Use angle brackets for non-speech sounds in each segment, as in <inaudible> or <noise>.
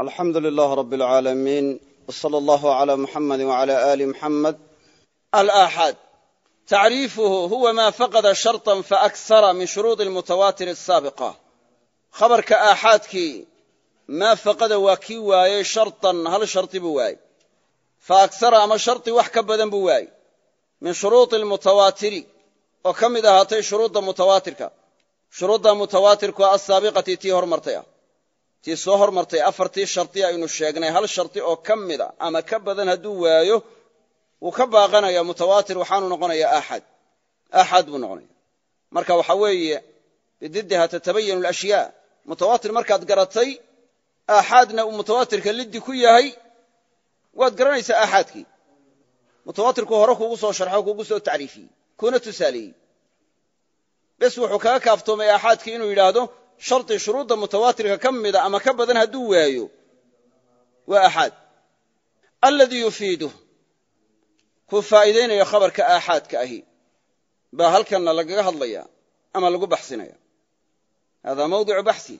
alxamdu lilaah rab اlcaalamiin wsala allahu la muxamadi wala ali muxamed alaxad tacriifuhu huwa ma faqada sharطa faakara min shuruudi almutawaatir asaabiqa khabarka aaxaadkii maa faqada waa kii waayey sharطan hal shardi buu waayey faakara ama shardi wax ka badan buu waayey min shuruudi almutawaatiri oo ka mid ahaatay shuruudda mutawaatirka shuruudda mutawaatirku asaabiqati tii hormartay ah tii soo hormartay afartii shardi aynu sheegnay hal shardi oo ka mida ama ka badan hadduu waayo wuu ka baaqanaya mutawaatir waxaanu noqonaya axad axad buu noqonaya marka waxa weeye bididdiha tatabayanu alashyaa mutawaatir markaad garatay aaxaadna uu mutawaatirka liddi ku yahay waad garanaysaa aaxaadkii mutawaatirku hore kugu soo sharxo kuugu soo tacriifiyey kuuna tusaaleeyey bes wuxuu kaga kaaftoomay aaxaadkii inuu yidhaahdo shardi shuruudda mutawaatirka ka mida ama ka badan hadduu waayo waa axaad aladii yufiiduh kuu faa'iidaynayo khabarka aaxaadka ahi baa halkanna lagaga hadlaya ama lagu baxsinaya hada mawdicu baxsi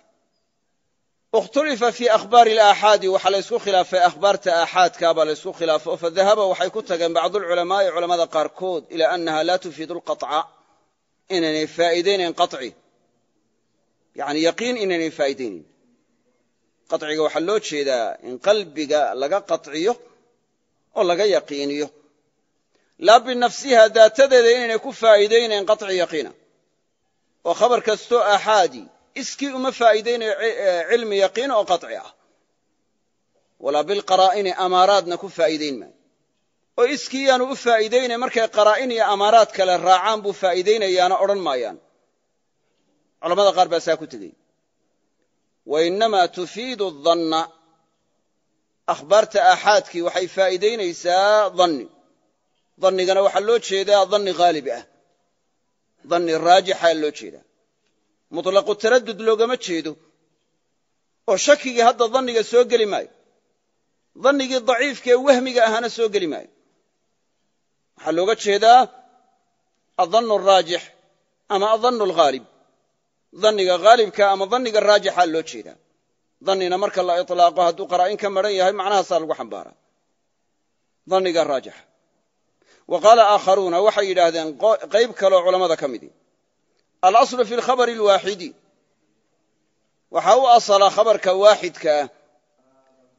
ikhtulifa fii akhbaari alaaxaadi waxaa la ysku khilaafay akhbaarta aaxaadka baa la fadahaba waxay ku tageen bacduulculamaa'i culamada qaarkood ilaa annaha laa tufiidu alqaطca inaynay faa'iidaynayn qaci yani yaqiin inaynay faa'iidaynayn qaciga waxaa loo jeedaa in qalbiga laga qaciyo oo laga yaqiiniyo laa binafsiha daatadeeda inaynay ku faaidaynayn qaci yaqiina oo khabar kastoo axaadi iskii uma faa'iidaynayo e, cilmi yaqiin oo qaci ah walaa bilqaraa'ini amaaraadna ku faa'iidayn maayo oo iskii yaanu u faa'iidaynay markay qaraa'in iyo amaaraad kale raacaan buu faaidaynayaana odhan maayaan culamada qaar baa saa ku tegey wainamaa tufiidu danna akhbaarta aaxaadkii waxay faa'iidaynaysaa danni dannigana waxaa loo jeedaa danni haalib ah danni raajixa loo jeedaa mutlaqu taradud loogama jeedo oo shakigii hadda danniga soo geli maayo dannigii daciifkaee wahmiga ahaana soo geli maayo waxaa looga jeedaa adannu araajix ama adannu alghaalib dhanniga haalibka ama dhanniga raajixa loo jeedaa dhanina marka la ilaaqo hadduu qaraa'in ka maran yahay macnahaasaa lagu xambaara dhanniga raajixa wa qaala aakharuuna waxay yidhaahdeen qayb kaleoo culammada ka midi ah. alaslu fi lkhabari alwaaxidi waxaa u asalaa khabarka waaxidkaah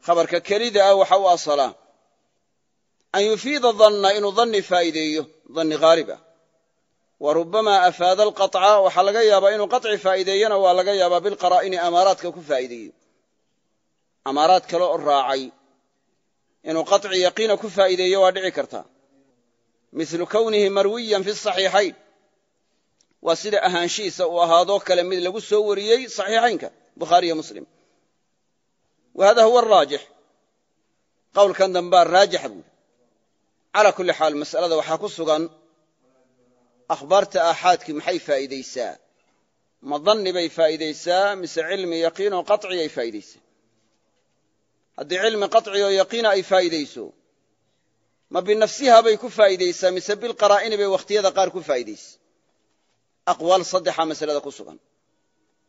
khabarka kelida ah waxaa u asalaa an yufiida danna inuu danni faa'iideeyo danni haalib ah wa rubamaa afaada alqaca waxaa laga yaabaa inuu qaci faa'iideeyana waa laga yaabaa bilqaraa'ini amaaraadka ku faa'iideeyo amaaraad kale oo raacay inuu qaci yaqiina ku faa'iideeyo waa dhici karta milu kownihi marwiyan fi saxiixayn waa sida ahaanshihiisa uu ahaadoo kale mid lagu soo wariyey saxiixaynka bukhaariiyo muslim wa huwa araajix qowlkan dambaa raajix buuri calaa kulli xaal mas'alada waxaa ku sugan akhbaarta aaxaadkii maxay faa'iidaysaa ma danni bay faa'iidaysaa mise cilmi yaqiin oo qaciyay faa'iidaysaa haddii cilmi qaci oo yaqiina ay faa'iidayso ma binafsiha bay ku faa'iidaysaa mise bilqaraa'ini bay wakhtiyada qaar ku faa'iidaysa aqwaal saddexa masalada ku sugan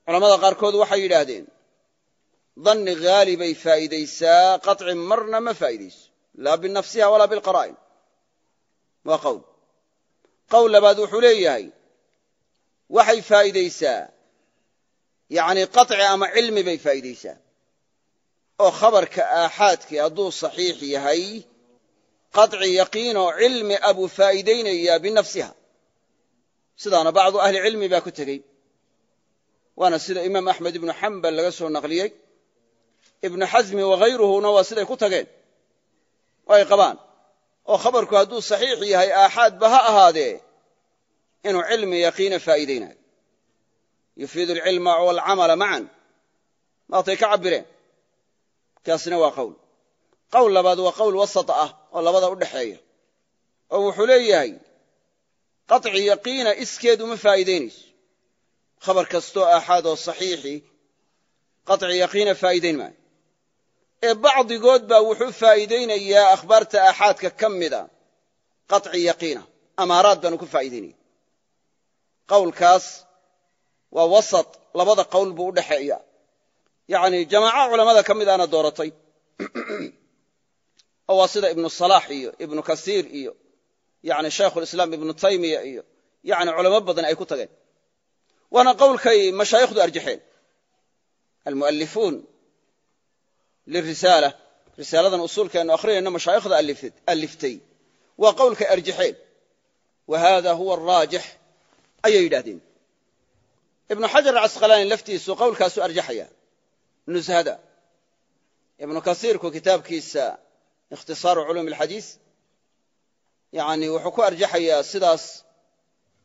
culammada qaarkood waxay yidhaahdeen danni haali bay faa'iidaysaa qaci marna ma faa'iidayso laa binafsiha walaa bilqaraa'in waa qowl labaad wuxuu leeyahay waxay faa'iidaysaa yacnii qaطci ama cilmi bay faa'iidaysaa oo khabarka aaxaadkii hadduu saxiix yahay qaطci yaqiin oo cilmi a buu binafsiha sidaana bacdu ahli cilmi baa ku tegey waana sida imaam axmed ibnu xambal laga soo naqliyey ibnu xasmi wahayruhuna waa siday ku tageen oo ay qabaan oo khabarku hadduu saxiix yahay aaxaadba ha ahaadee inuu cilmi yaqiina faa'iidaynayo yufiidu alcilma walcamala macan maatay ka cabireen kaasina waa qowl qowl labaad waa qowl wasat ah oo labada u dhexeeya oo wuxuu leeyahay qaطci yaqiina iskeed uma faa'iidaynayso khabar kastoo aaxaad oo saxiixi qaطci yaqiina faa'iidayn maayo ee bacdigood baa wuxuu faa'iidaynayaa akhbaarta axaadka ka mida qaطci yaqiina amaaraad baanu ku faa'iidaynaya qowlkaas waa wasat labada qowl buu u dhexeeya yacni jamaaco culammada ka mid ana dooratay <clears throat> oo waa sida ibnu salaax iyo ibnu kasiir iyo yani shaykhulislaam ibnu taymiya iyo yani culamo badan ay ku tageen waana qowlkay mashaayikhdu arjaxeen almualifuun lirisaala risaaladan usuulkaenu akrinayno mashaayikhda aliftay waa qowlkay arjaxeen wa hada huwa araajix ayay yidhahdeen ibnu xajar acasqalaani laftiisu qowlkaasu arjaxaya nushada ibnu kasiirku kitaabkiisa ikhtisaaru culuumi alxadiis yani wuxuu ku arjaxayaa sidaas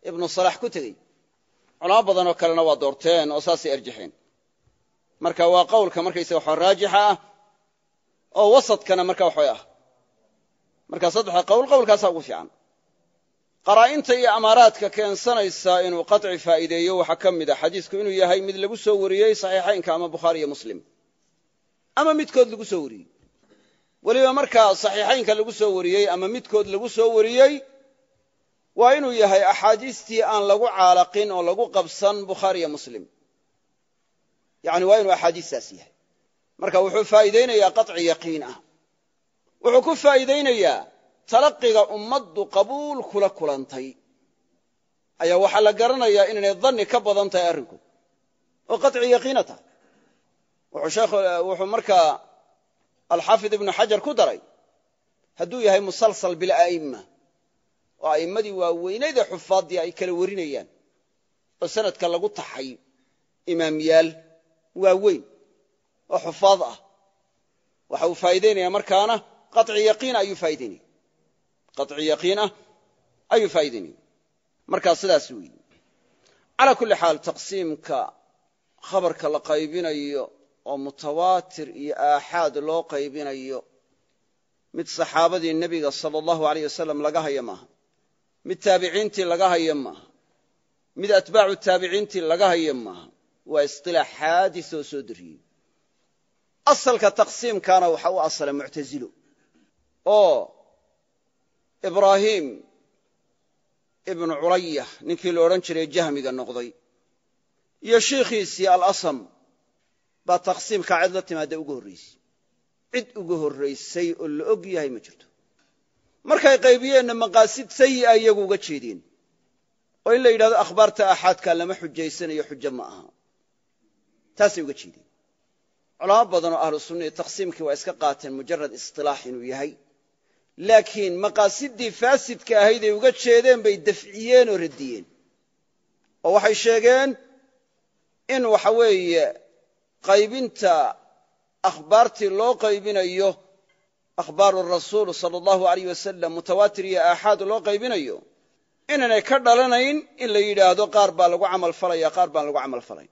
ibnu salax ku tegey culamo badan oo kalena waa doorteen oo saasay arjaxeen marka waa qowlka oo wasadkana marka waxay ah marka saddexda qowl qowlkaasaa ugu fiican qaraa'inta iyo amaaraadka keensanaysa inuu qaطci faa'iideeyo waxaa ka mid a xadiisku inuu yahay mid lagu soo wariyey saxiixaynka ama bukhaari iyo muslim ama midkood lagu soo wariyey weliba markaa saxiixaynka lagu soo wariyey ama midkood lagu soo wariyey waa inuu yahay axaadiistii aan lagu caalaqin oo lagu qabsan bukhaari iyo muslim yani waa inuu axaadiistaas yahay marka wuxuu faa'iidaynayaa qaطci yaqiin ah wuxuu ku faa'iidaynayaa talaqiga ummaddu qabuul kula kulantay ayaa waxaa la garanayaa inanay danni ka badan tahay arrinku oo qaطci yaqiina tahay wuxuu markaa alxaafid ibnu xajar ku daray hadduu yahay musalsal bila'imma oo a'immadii waaweynaydee xufaaddii ay kala warinayaan oo sanadka lagu taxay imaamyaal waaweyn oo xufaad ah waxa uu faa'iideynaya markaana qaci yaqiin ayuu faa'ideynaya qaci yaqiin ah ayuu faa'ideynaya markaa sidaas weeyi calaa kulli xaal taqsiimka khabarka la qaybinayo oo mutawaatir iyo aaxaad loo qaybinayo mid saxaabadii nebiga sala allahu aleyh wasalam laga haya maaha mid taabiciintii laga haya maaha mid atbaacu taabiciintii laga haya maaha waa isqilaax xaadis oo soo dariyey asalka taqsiimkaana waxa u asala muctazilo oo ibraahim ibnu culaya ninkii la odhan jiray jahmiga noqday iyo shiikhiisii alasam baa taqsiimka cid la timaadda ugu horraysay cid ugu horraysay oo la og yahay ma jirto markay qaybiyeenna maqaasid sayi'a iyagu uga jeedeen oo in la yidhahdo akhbaarta aaxaadkaa lama xujaysanayo xujo ma aha taasay uga jeedeen culamo badan oo ahlu iyo taqsiimkii waa iska qaateen mujarad isilaax inuu yahay laakiin maqaasidii faasidka ahaydey uga jeedeen bay dafciyeen oo radiyeen oo waxay sheegeen in waxa weeye qaybinta akhbaartii loo qaybinayo akhbaaru rasuul sala allahu aleyh wasalam mutawaatir iyo aaxaad loo qaybinayo inaanay ka dhalanayn in la yidhaahdo qaar baa lagu camal falaya qaar baan lagu camal falayn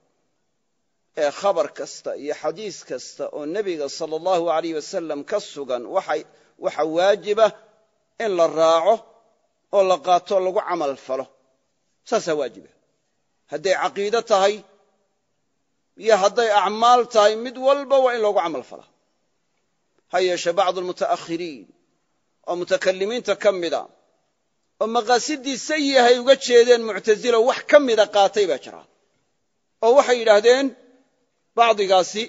ee khabar kasta iyo xadiis kasta oo nebiga sala allahu alayh wasalam ka sugan waxa waajiba in la raaco oo la qaato lagu camal falo saasaa waajiba hadday caqiido tahay iyo hadday acmaal tahay mid walba waa in loogu camal fala ha yeeshee bacd almuta'ahiriin oo mutakalimiinta ka mida oo maqaasiddii sayihay uga jeedeen muctazilo wax ka mida qaatay baa jira oo waxay yidhaahdeen bacdigaasi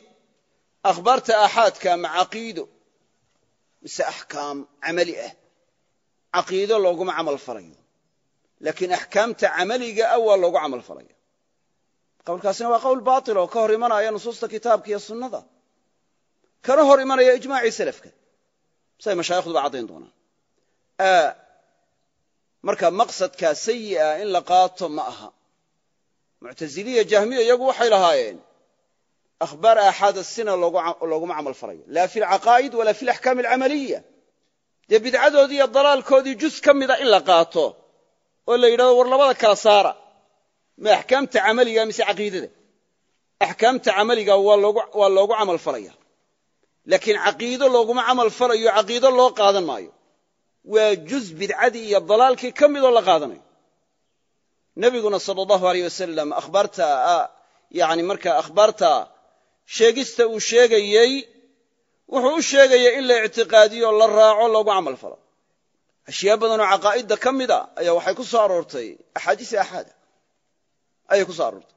akhbaarta axaadka ama caqiido mise axkaam camali ah caqiido looguma camal falayo laakiin axkaamta camaliga ah waa loogu camal falaya qowlkaasina waa qowl baail oo ka hor imanaya nusuusta kitaabka iyo sunnada kana hor imanaya ijmaacii salafka say mashaayikhduba caddayn doonaan marka maqsadkaa sayi'a in la qaato ma aha muctaziliya jahmiya iyagu waxay ahbaar aaxaadasina looguma camal falayo laa fi lcaqaa'id walaa fi laxkaam alcamaliya dee bidcadoodii iyo dalaalkoodii juz ka mida in la qaato oo la yidhahdo war labada kala saara ma axkaamta camaliga mise caqiidada axkaamta camaliga waa loogu camal falaya laakiin caqiido looguma camal falayo caqiido loo qaadan maayo waa juz bidcadii iyo dalaalkii ka midoo la qaadanayo nabiguna sal allahu aleyh wasalam ahbaarta yani markaa sheegista uu sheegayey wuxuu u sheegaya in la ictiqaadiyo la raaco lagu camal falo ashyaa badanoo caqaa'idda ka mid a ah ayaa waxay ku soo aroortay axaadiis axaada ayay ku soo aroortay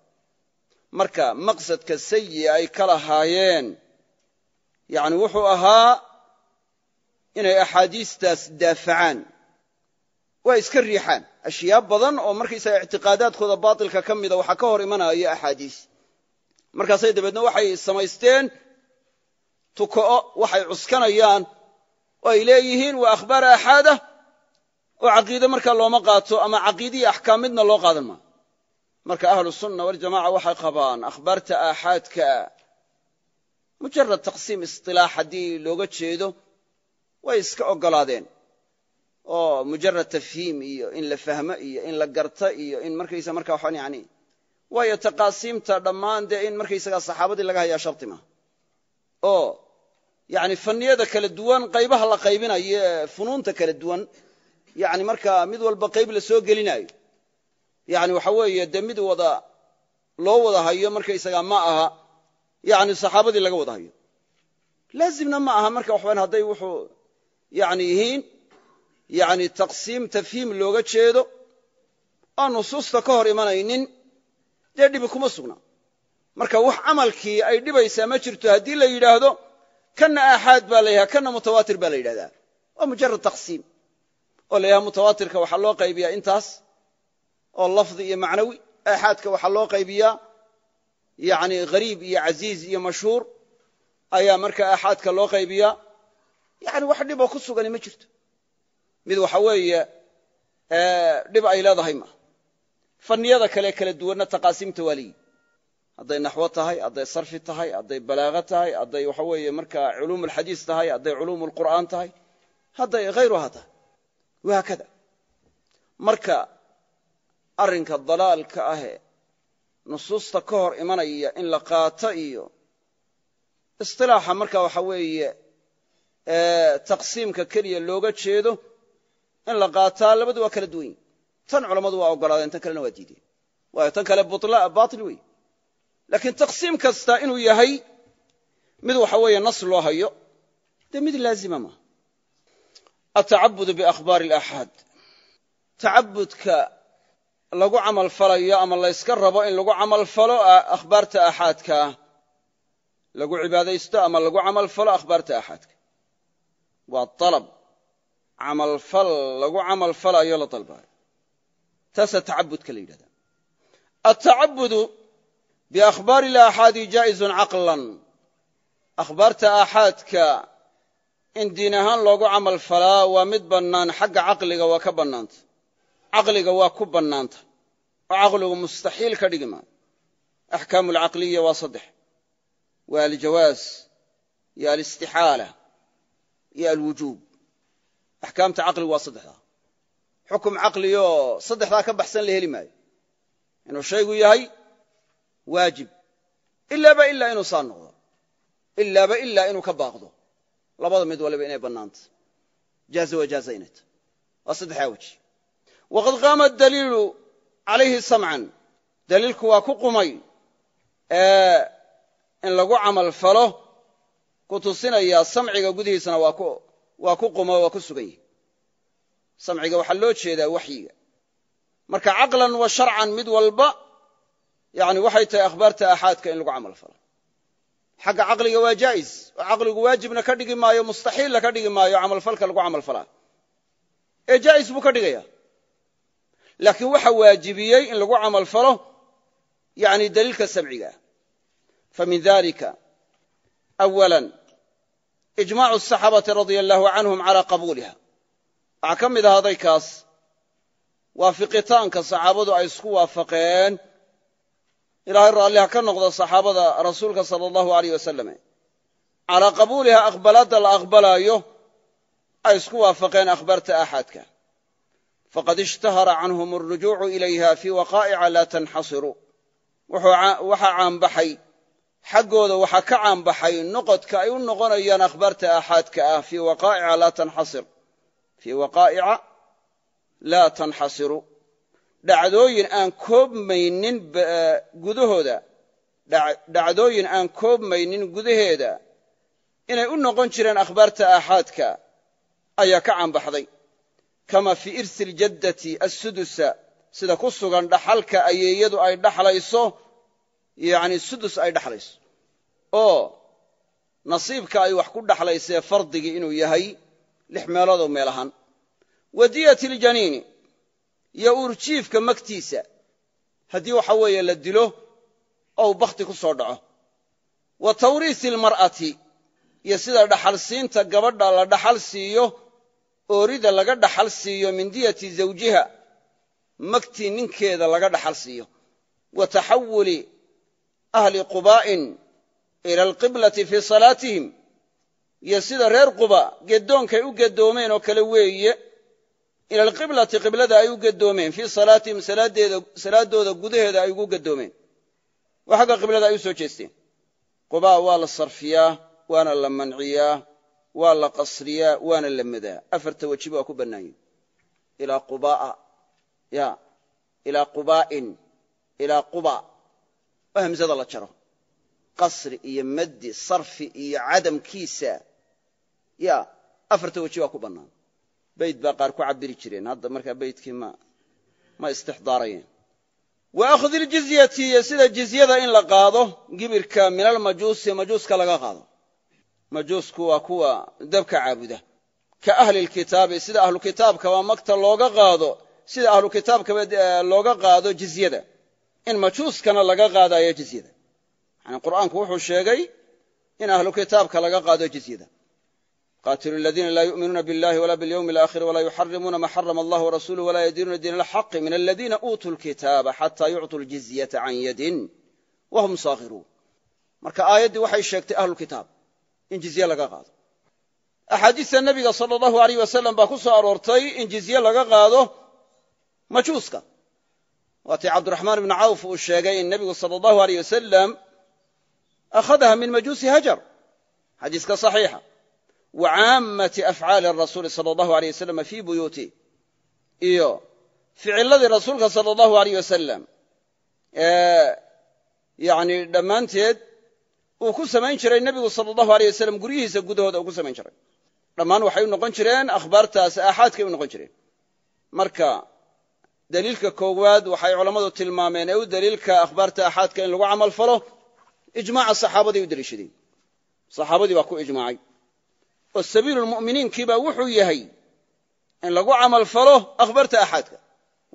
marka maqsadka sayi ay ka lahaayeen yani wuxuu ahaa inay axaadiistaas daafacaan waa iska riixaan ashyaa badan oo markaysaga ictiqaadaadkooda baatilka ka mida ah, waxaa ka hor imanaya axaadiis markaasay dabeedna waxay samaysteen tukoo waxay cuskanayaan oo ay leeyihiin waa akhbaar aaxaadah oo caqiide marka looma qaato ama caqiidii axkaam midna loo qaadan maayo marka ahlu sunna waljamaca waxay qabaan akhbaarta axaadka mujarad taqsiim isilaax haddii looga jeedo way iska ogolaadeen oo mujarad tafhiim iyo in la fahmo iyo in la garta iyo in markaysa marka n yani waayo taqaasiimta dhammaan dee in markaysagaa saxaabadii laga hayaa shardi maaha oo yani faniyada kala duwan qaybaha la qaybinayo ee funuunta kala duwan yani markaa mid walba qayb la soo gelinaayo yani waxa weeye dee mid wada loo wada hayo markaysagaa ma aha yani saxaabadii laga wada hayo laazimna ma aha marka waxbaan hadday wuxuu yani yihiin yani taqsiim tafhiim looga jeedo oo nusuusta ka hor imanaynin dee dhibi kuma sugna marka wax camalkii ay dhibaysaa ma jirto haddii la yidhaahdo kanna aaxaad baa la kanna mutawaatir baa la yidhahdaa waa mujarad taqsiim oo la mutawaatirka waxaa loo qaybiyaa intaas oo lafdi iyo macnawi aaxaadka waxaa loo qaybiyaa yani hariib iyo casiiz iyo mashhuur ayaa marka aaxaadka loo qaybiyaa yani wax dhiboo ku sugani ma jirto mid waxa weeye dhib ay leedahay maa fanniyada kale kala duwanna taqaasimta waa leeyihi hadday naxwo tahay hadday sarfi tahay hadday balaaqo tahay hadday waxa weeye markaa culuum lxadiis tahay hadday culuum lqur'aan tahay hadday khayruha tahay wahaakada marka arrinka dalaalka ahee nusuusta ka hor imanaya in la qaato iyo isilaaxa marka waxa weeye taqsiimka keliya looga jeedo in la qaataa labadu waa kala duwan yi tan culammadu waa ogolaadeen tan kalena waa diideen waayo tan kale bail wey laakiin taqsiim kasta inuu yahay mid waxa weeye nas loo hayo de mid laazima ma atacabudu biakhbaari alaxaad tacabudka lagu camal falayo ama layska rabo in lagu camal falo ah, akhbaarta axaadka lagu cibaadaysto ama lagu camal falo akhbaarta axaadka waa alab camalfal lagu camal falayo la dalbaayo taasaa tacabudka la yidhahda atacabudu biakhbaari laxaadi jaa'izun caqlan akhbaarta aaxaadka in diin ahaan loogu camal falaa waa mid bannaan xagga caqliga waa ka bannaanta caqliga waa ku bannaanta oo caqligu mustaxiil ka dhigi maayo axkaamu alcaqliya waa saddex waa aljawaas iyo alistixaala iyo alwujuub axkaamta caqligu waa saddexdaa xukum caqli oo saddexdaa ka baxsan la heli maayo inuu shaygu yahay waajib ilaaba ilaa inuu saa noqdo ilaaba ilaa inuu ka baaqdo labada mid waliba inay bannaantah jaaza wajaaza inay tahy waa saddexdaa weji waqad qaama daliilu calayhi samcan daliilku waa ku qumay in lagu camal falo ku tusinayaa samciga gudihiisana waa ku quma waa ku sugan yihi samciga waxaa loo jeedaa waxyiga marka caqlan wa sharcan mid walba yani waxay tahay akhbaarta aaxaadka in lagu camal falo xagga caqliga waa jaa'is oo caqligu waajibna ka dhigi maayo mustaxiilna ka dhigi maayo camalfalka lagu camal falaa ee jaa'is buu ka dhigaya laakiin waxa waajibiyey in lagu camal falo yani daliilka samciga famin dalika awala ijmacu asaxaabati radia allahu canhum cala qabuuliha waxaa ka mid ahaaday kaas waafiqitaanka saxaabadu ay isku waafaqeen ilaahay raalliha ka noqda saxaabada rasuulka sala allahu aleyh wasalam calaa qabuuliha aqbaladda la aqbalaayo ay isku waafaqeen akhbaarta axaadka faqad ishtahara canhum alrujuucu ilayha fi waqaa'ica laa tanxasiru waxaa caanbaxay xaggooda waxaa ka caanbaxay noqodka ay u noqonayaan akhbaarta axaadka ah fii waqaa'ica laa tanxasir fii waqaa'ica laa tanxasiru dhacdooyin aan koobmaynin e, gudahooda dhacdooyin aan koobmaynin gudaheeda inay u noqon jireen akhbaarta aaxaadka ayaa ka caanbaxday kama fii irsi aljaddati assudusa sida ku sugan dhaxalka ayeeyadu ay dhaxlayso yacni sudus ay dhaxlayso oo nasiibka ay wax ku dhaxlaysee fardigii inuu yahay lix meeloodoo meel ahaan wa diyati iljaniini iyo uurjiifka magtiisa haddii waxa weeye la dilo ou bakhti ku soo dhaco wa tawriisi almar'ati iyo sida dhaxalsiinta gabadha la dhaxal siiyo oorida laga dhaxal siiyo min diyati zawjiha magtii ninkeeda laga dhaxal siiyo wa taxawuli ahli quba'in ila alqiblati fii salaatihim iyo sida reer quba gedoonkay u gedoomeen oo kale weeye ila alqiblati qiblada ay u gedoomeen fii salaatihim salaadooda gudaheeda ay ugu gedoomeen oo xagga qiblada ay u soo jeesteen qubaa waa la sarfiyaa waana la manciyaa waa la qasriyaa waana la madaa afarta wajib waa ku bannaanyin ilaa qubaa ya ilaa qubaain ilaa quba oo hamzada la jaro qasri iyo maddi sarfi iyo cadamkiisa ya afarta weji waa ku bannaan bayd baa qaar ku cabiri jireen hadda markaa baydkii ma istixdaarayeen wa akhdi ljizyati sida jizyada in la qaado gibirka min almajuusi majuuska laga qaado majuusku waa kuwa dabka caabuda ka ahli lkitaabi sida ahlu kitaabka waa magta looga qaado sida ahlu kitaabkaba looga qaado jizyada in majuuskana laga qaadayo jizyada yani qur'aanku wuxuu sheegay in ahlu kitaabka laga qaado jizyada qatilu ladiina laa yuminuuna biاllahi wala bاlyawmi alaakhir walaa yuxarimuuna ma xarama allah warasuluh walaa yadiinuuna diin alxaqi min aladiina uutuu lkitaaba xataa yucطuu ljizyata can yadin wahum saakhiruun marka aayaddii waxay sheegtay ahlulkitaab in jizye laga qaado axaadiista nebiga sala allahu aleyh wasalam baa ku soo aroortay in jizye laga qaado majuuska waatii cabdiraxmaan ibnu cawf uu sheegay in nebigu sala allahu aleyh wasalam akhadaha min majuusi hajar xadiiska saxiixa wa caammati afcaali rasuuli sala allahu aleyh wasalam fii buyuutih iyo ficiladii rasuulka sala allahu aleyh wasalam ee yani dhammaanteed uu ku samayn jiray nebigu sala allahu aleyh wasalam guryihiisa gudahooda uu ku samayn jiray dhammaan waxay u noqon jireen akhbaartaas aaxaadkay u noqon jireen marka daliilka koowaad waxay culammadu tilmaameen ee u daliilka akhbaarta aaxaadka in lagu camal falo ijmaaca saxaabaday u deliishadeen saxaabadii baa ku ijmaacay oo sabiilulmu'miniinkiibaa wuxuu yahay in lagu camal falo akhbarta axaadka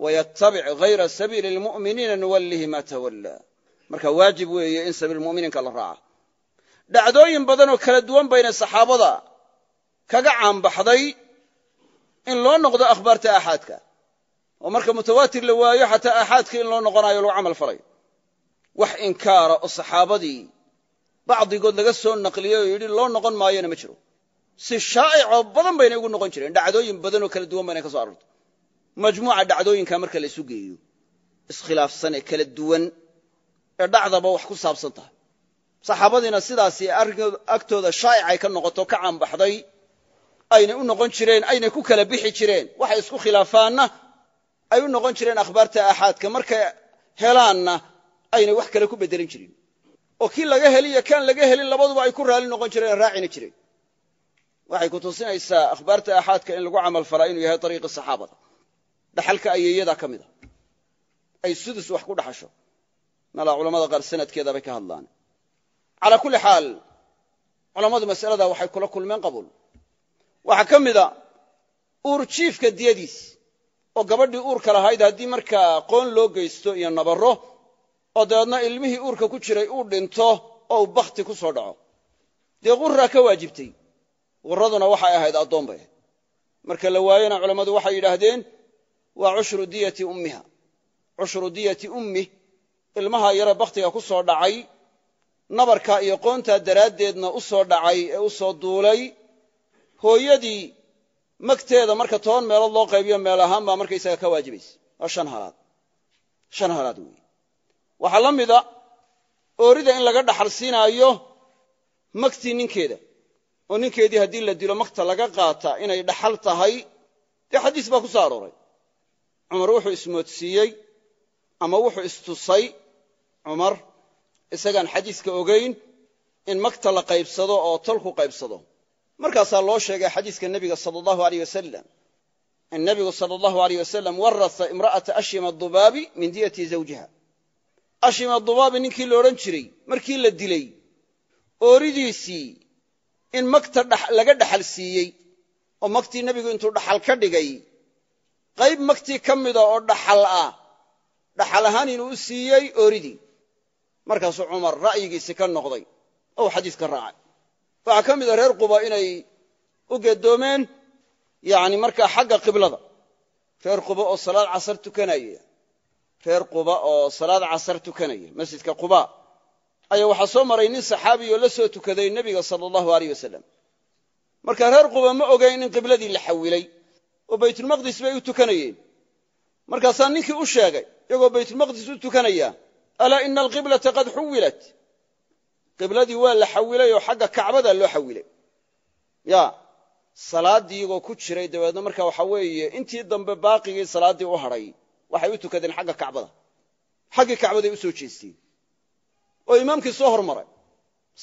wayattabic hayra sabiili lmu'miniina nuwallihi maa tawallaa marka waajib weeye in sabiilmuminiinka la raaca dhacdooyin badanoo kala duwan bayna saxaabada kaga caanbaxday in loo noqdo akhbaarta axaadka oo marka mutawaatir la waayo xataa axaadka in loo noqonayo lagu camal falay wax inkaara oo saxaabadii bacdigood laga soo naqliyey oo yidhi loo noqon maayona ma si shaa'icoo badan bayna igu noqon jireen dhacdooyin badanoo kala duwan bayna ka so aroortay majmuuca dhacdooyinka marka la isu geeyo iskhilaafsan ee kala duwan ee dhacdaba wax ku saabsan tahay saxaabadiina sidaasi agtooda shaa'icay ka noqoto ka caanbaxday aynay u noqon jireen aynay ku kala bixi jireen waxay isku khilaafaanna ay u noqon jireen akhbaarta aaxaadka markay helaanna aynay wax kale ku bedelin jirin oo kii laga heliyo kaan laga helin labaduba ay ku raalli noqon jireen raacina jireen waxay ku tusinaysaa akhbaarta axaadka in lagu camal falaa inuu yahay ariiqi saxaabada dhaxalka ayeeyadaa ka mid a ay sudus wax ku dhaxasho malaa culamada qaar sanadkeeda bay ka hadlaan calaa kulli xaal culammadu masalada waxay kula kulmeen qabuul waxaa ka mida uur jiifka diyadiis oo gabadhii uurka lahayd haddii markaa qoon loo geysto iyo nabarro oo dabeedna ilmihii uurka ku jiray uu dhinto oo uu bakhti ku soo dhaco dee quraa ka waajibtay waraduna waxay ahayd addoon bay ahayd marka la waayena culammadu waxay yidhaahdeen waa cushru diyati ummiha cushru diyati ummih ilmaha yare bakhtiga ku soo dhacay nabarka iyo qoontaa daraaddeedna u soo dhacay ee u soo duulay hooyadii magteeda marka toban meelood loo qaybiyo meel ahaan baa markaysaga ka waajibaysa waa shan halaad shan halaad weeye waxaa la mid a oorida in laga dhaxal magtii ninkeeda oo ninkeedii haddii la dilo magta laga qaata inay dhaxal tahay dee xadiis baa ku soo arooray cumar wuxuu ismoodsiiyey ama wuxuu istusay cumar isagaan xadiiska ogayn in magta la qaybsado oo tolku qaybsado markaasaa loo sheegay xadiiska nebiga sala allahu aleyh wasalam in nebigu sala allahu aleyh wasalam warasa imra'ata ashima dubaabi min diyati zawjiha ashima adubaabi ninkii la odhan jiray markii la dilay ooridiisii in magta laga dhaxal siiyey oo magtii nebigu intuu dhaxal ka dhigay qayb magtii ka mida oo dhaxal ah dhaxal ahaan inuu u siiyey ooridii markaasuu cumar ra'yigiisi ka noqday ou xadiis ka raacay waxaa ka mid mida reer quba inay u gedoomeen yani marka xagga qiblada reer quba oo salaad casar tukanaya reer quba oo salaad casar tukanaya masjidka quba ayaa waxaa soo maray nin saxaabiy la soo tukaday nebiga sala allahu aleyh wasalam markaa reer quba ma ogayn in qibladii la xawilay oo baytulmaqdis bay u tukanayeen markaasaa ninkii u sheegay iyagoo baytulmaqdis u tukanaya alaa ina alqiblata qad xuwilat qibladii waa la xawilay oo xagga kacbada loo xawilay ya salaaddii ku jiray dabeedna marka waxa weeye intii dambe baaqigii salaadii u hadhay waxay u tukadeen xagga kacbada xaggii kacbaday usoo soo jeesteen oo imaamkii soo hormaray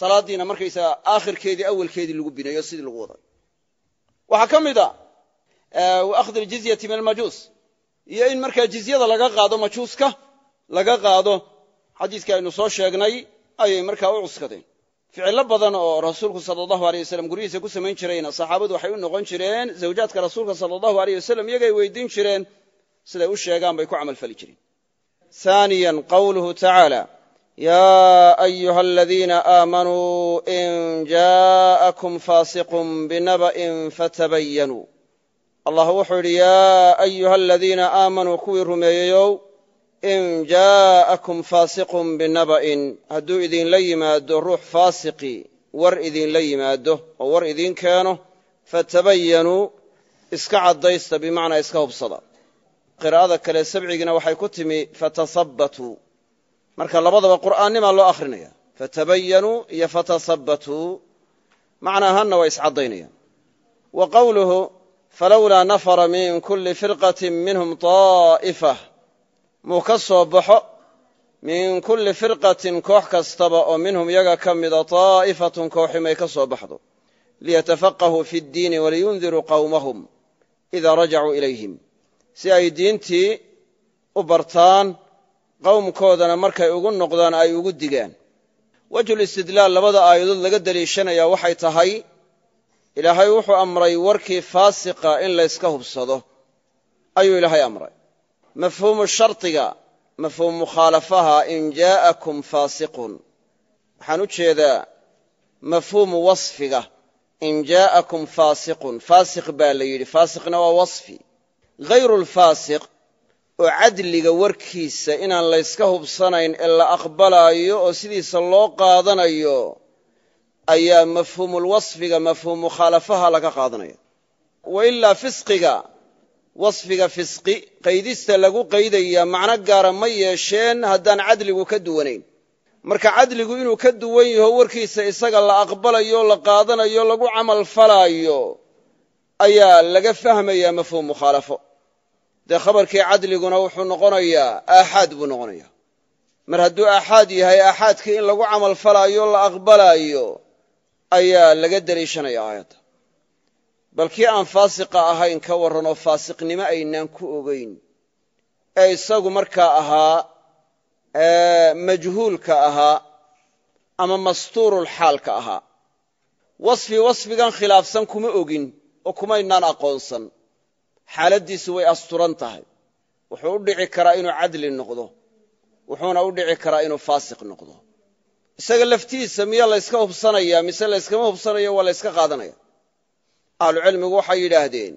salaadiina markaysaga aakhirkeedii awalkeedii lagu bineeyo sidii lagu waday waxaa ka mid a waakhdi aljizyati min almajuus iyo in markaa jizyada laga qaado majuuska laga qaado xadiiska aynu soo sheegnay ayay markaa u cuskadeen ficilo badan oo rasuulku sala allahu aleyh wasalam guryihiisa ku samayn jirayna saxaabadu waxay u noqon jireen zawjaadka rasuulka sala allahu aleyh wasalam iyagay weydiin jireen siday u sheegaan bay ku camalfali jireen aaniyan qawluhu tacaala يا أيها الذين آمنوا إن جاءكم فاsق بنبأ فتبينوا allah wuxuu yidhi yaa أyuha الذiina آamanوu kuwii rumeeyeyow in jaaءakum faasiq binaba'in hadduu idinla yimaado ruux faasiqi war idinla yimaado oo war idiin keeno fatabayanuu iska caddaysta bimacnaa iska hubsada qira'ada kale sabcigina waxay ku timi fatasabbatuu marka labadaba qur'aannimaa loo akhrinaya fatabayanuu iyo fatasabbatuu macna ahaanna waa iscaddaynayaan wa qowluhu falowlaa nafara min kulli firqatin minhum daa'ifa muu ka soo baxo min kulli firqatin koox kastaba oo minhum yaga ka mida daa'ifatun kooxi may ka soo baxdo liyatafaqahuu fi ddiini waliyundiruu qowmahum idaa rajacuu ilayhim si ay diintii u bartaan qowmkoodana markay ugu noqdaan ay ugu digaan wejhul istidlaal labada aayadood laga deliishanaya waxay tahay ilaahay wuxuu amray warkii faasiqa in layska hubsado ayuu ilaahay amray mafhuumu shardiga mafhuum mukhaalafaha in jaa'akum faasiqun waxaan u jeedaa mafhuumu wasfiga in jaa'akum faasiqun faasiq baa la yidhi faasiqna waa wasfi hayru lfaasiq oo cadliga warkiisa inaan layska hubsanayn ee la aqbalaayo oo sidiisa loo qaadanayo ayaa mafhuumulwasfiga mafhuum mukhaalafaha laga qaadanaya wa ilaa fisqiga wasfiga fisqi qaydista lagu qaydayaa macno gaara ma yeesheen haddaan cadligu ka duwanayn marka cadligu inuu ka duwan yaho warkiisa isaga la aqbalayo la qaadanayo lagu camal falaayo ayaa laga fahmayaa mafhuum mukhaalafo dee khabarkii cadliguna wuxuu noqonayaa aaxaad buu noqonayaa mar hadduu aaxaad yahay aaxaadkii in lagu camal falaayo la aqbalaayo ayaa laga deliishanaya aayadda bal kii aan faasiqa ahayn ka warran oo faasiqnimo aynaan ku ogayn ee isagu markaa ahaa majhuulka ahaa ama mastuurulxaalka ahaa wasfi wasfigan khilaafsan kuma ogin oo kumaynaan aqoonsan xaaladdiisu way asturan tahay wuxuu u dhici karaa inuu cadli noqdo wuxuuna u dhici karaa inuu faasiq noqdo isaga laftiisa miya layska hubsanayaa mise layskama hubsanaya waa layska qaadanaya ahlucilmigu waxay yidhaahdeen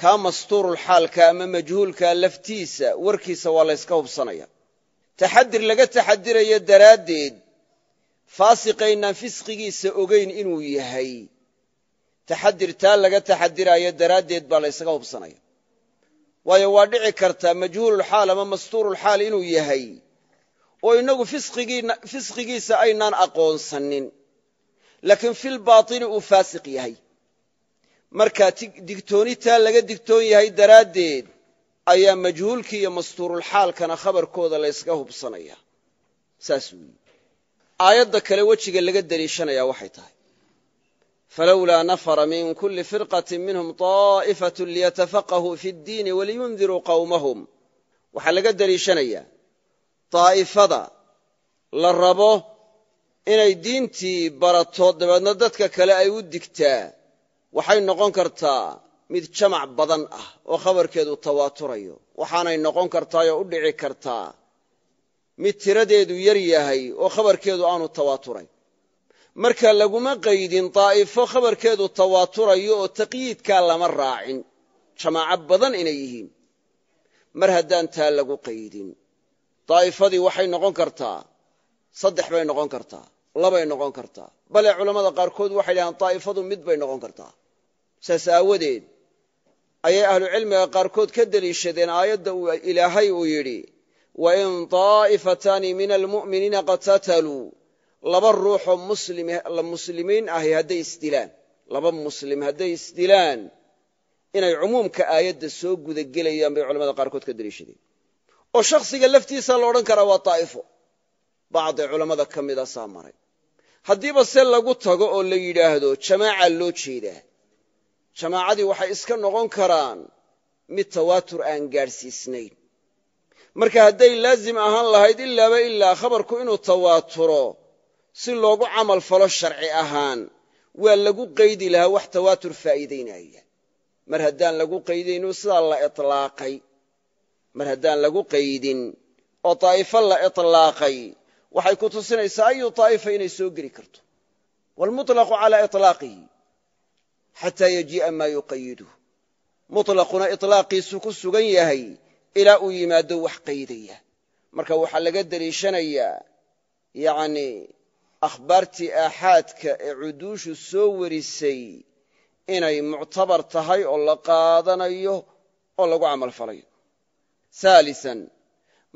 kaa mastuurulxaalka ama majhuulka laftiisa warkiisa waa layska hubsanaya taxadir laga taxadirayo daraaddeed faasiqaynaan fisqigiisa ogeyn inuu yahay taxadir taa laga taxadiraayo daraaddeed baa laysaga hubsanaya waayo waa dhici kartaa majhuululxaal ama mastuurulxaal inuu yahay oo inagu fisqigiisa aynaan aqoonsanin laakiin fil baatini uu faasiq yahay marka digtooni taa laga digtoon yahay daraaddeed ayaa majhuulkii iyo mastuurulxaalkana khabarkooda la hubsanaya saas weeye aayadda kale wejiga laga deliishanaya waxay tahay falowlaa nafara min kuli firqatin minhum taa'ifatu liyatafaqahuu fi ddiini waliyundiruu qowmahum waxaa laga deliishanayaa daa'ifada la rabo inay diintii barato dabeedna dadka kale ay u digtaa waxay noqon kartaa mid jamac badan ah oo khabarkeedu tawaaturayo waxaanay noqon kartaa oo u dhici kartaa mid tiradeedu yar yahay oo khabarkeedu aanu tawaaturayn marka laguma qaydin daa'ifo khabarkeedu tawaaturayo oo taqyiidkaa lama raacin jamaaco badan inay yihiin mar haddaan taa lagu qaydin daa'ifadii waxay noqon kartaa saddex bay noqon kartaa labay noqon kartaa bale culammada qaarkood waxay dhahaan daa'ifadu mid bay noqon kartaa saas aawadeed ayay ahlucilmiga qaarkood ka deliishadeen aayadda ilaahay uu yidhi wain daa'ifataani min almu'miniina qatataluu laba ruuxoo eh, muslimiin ahi hadday isdilaan laba muslim hadday isdilaan inay cumuumka aayadda soo gudagelayaan bay culamada qaarkood ka deliishadeen oo shaksiga laftiisa la odhan karaa waa daa'ifo bacdi culammada ka mida saa maray haddiiba se lagu tago oo la yidhaahdo jamaaca loo jeedaa jamaacadii waxay iska noqon karaan mid tawaatur aan gaadhsiisnayn marka hadday laasim ahaan lahayd ilaaba ilaa khabarku inuu tawaaturo si loogu camal falo sharci ahaan waa lagu qaydi lahaa wax tawaatur faa'iidaynaya mar haddaan lagu qaydayno sidaa la ilaaqay mar haddaan lagu qaydin oo taa'ifo la itlaaqay waxay ku tusinaysaa ayu taa'ifa inay soo geli karto waalmuطlaqu calaa iطlaaqihi xataa yajii'a maa yuqayiduhu mutlaquna iطlaaqiisu ku sugan yahay ilaa uu yimaado wax qaydaya marka waxaa laga daliishanayaa yani akhbaartii aaxaadka ee cuduushu soo warisay inay muctabar tahay oo la qaadanayo oo lagu camalfalayo haalisan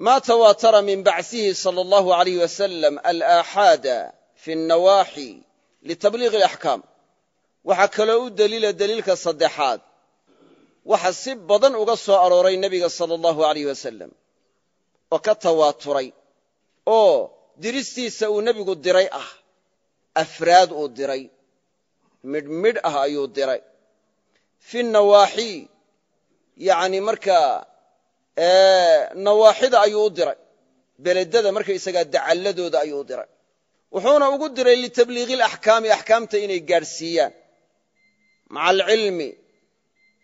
maa tawaatara min bacsihi sala allahu alayh wasalam alaaxaada fi annawaaxi litabliiqi alaxkaam waxaa kaloo u deliila deliilka saddexaad waxa si badan uga soo arooray nebiga sala allahu alayh wasalam oo ka tawaaturay oo diristiisa uu nebigu diray ah afraad uu diray midhmidh ah ayuu diray fi nawaaxii yani markaa nawaaxida ayuu u diray beledada markaysagaa dacalladooda ayuu u diray wuxuuna ugu diray litabliigi alaxkaami axkaamta inay gaadhsiiyaan maca alcilmi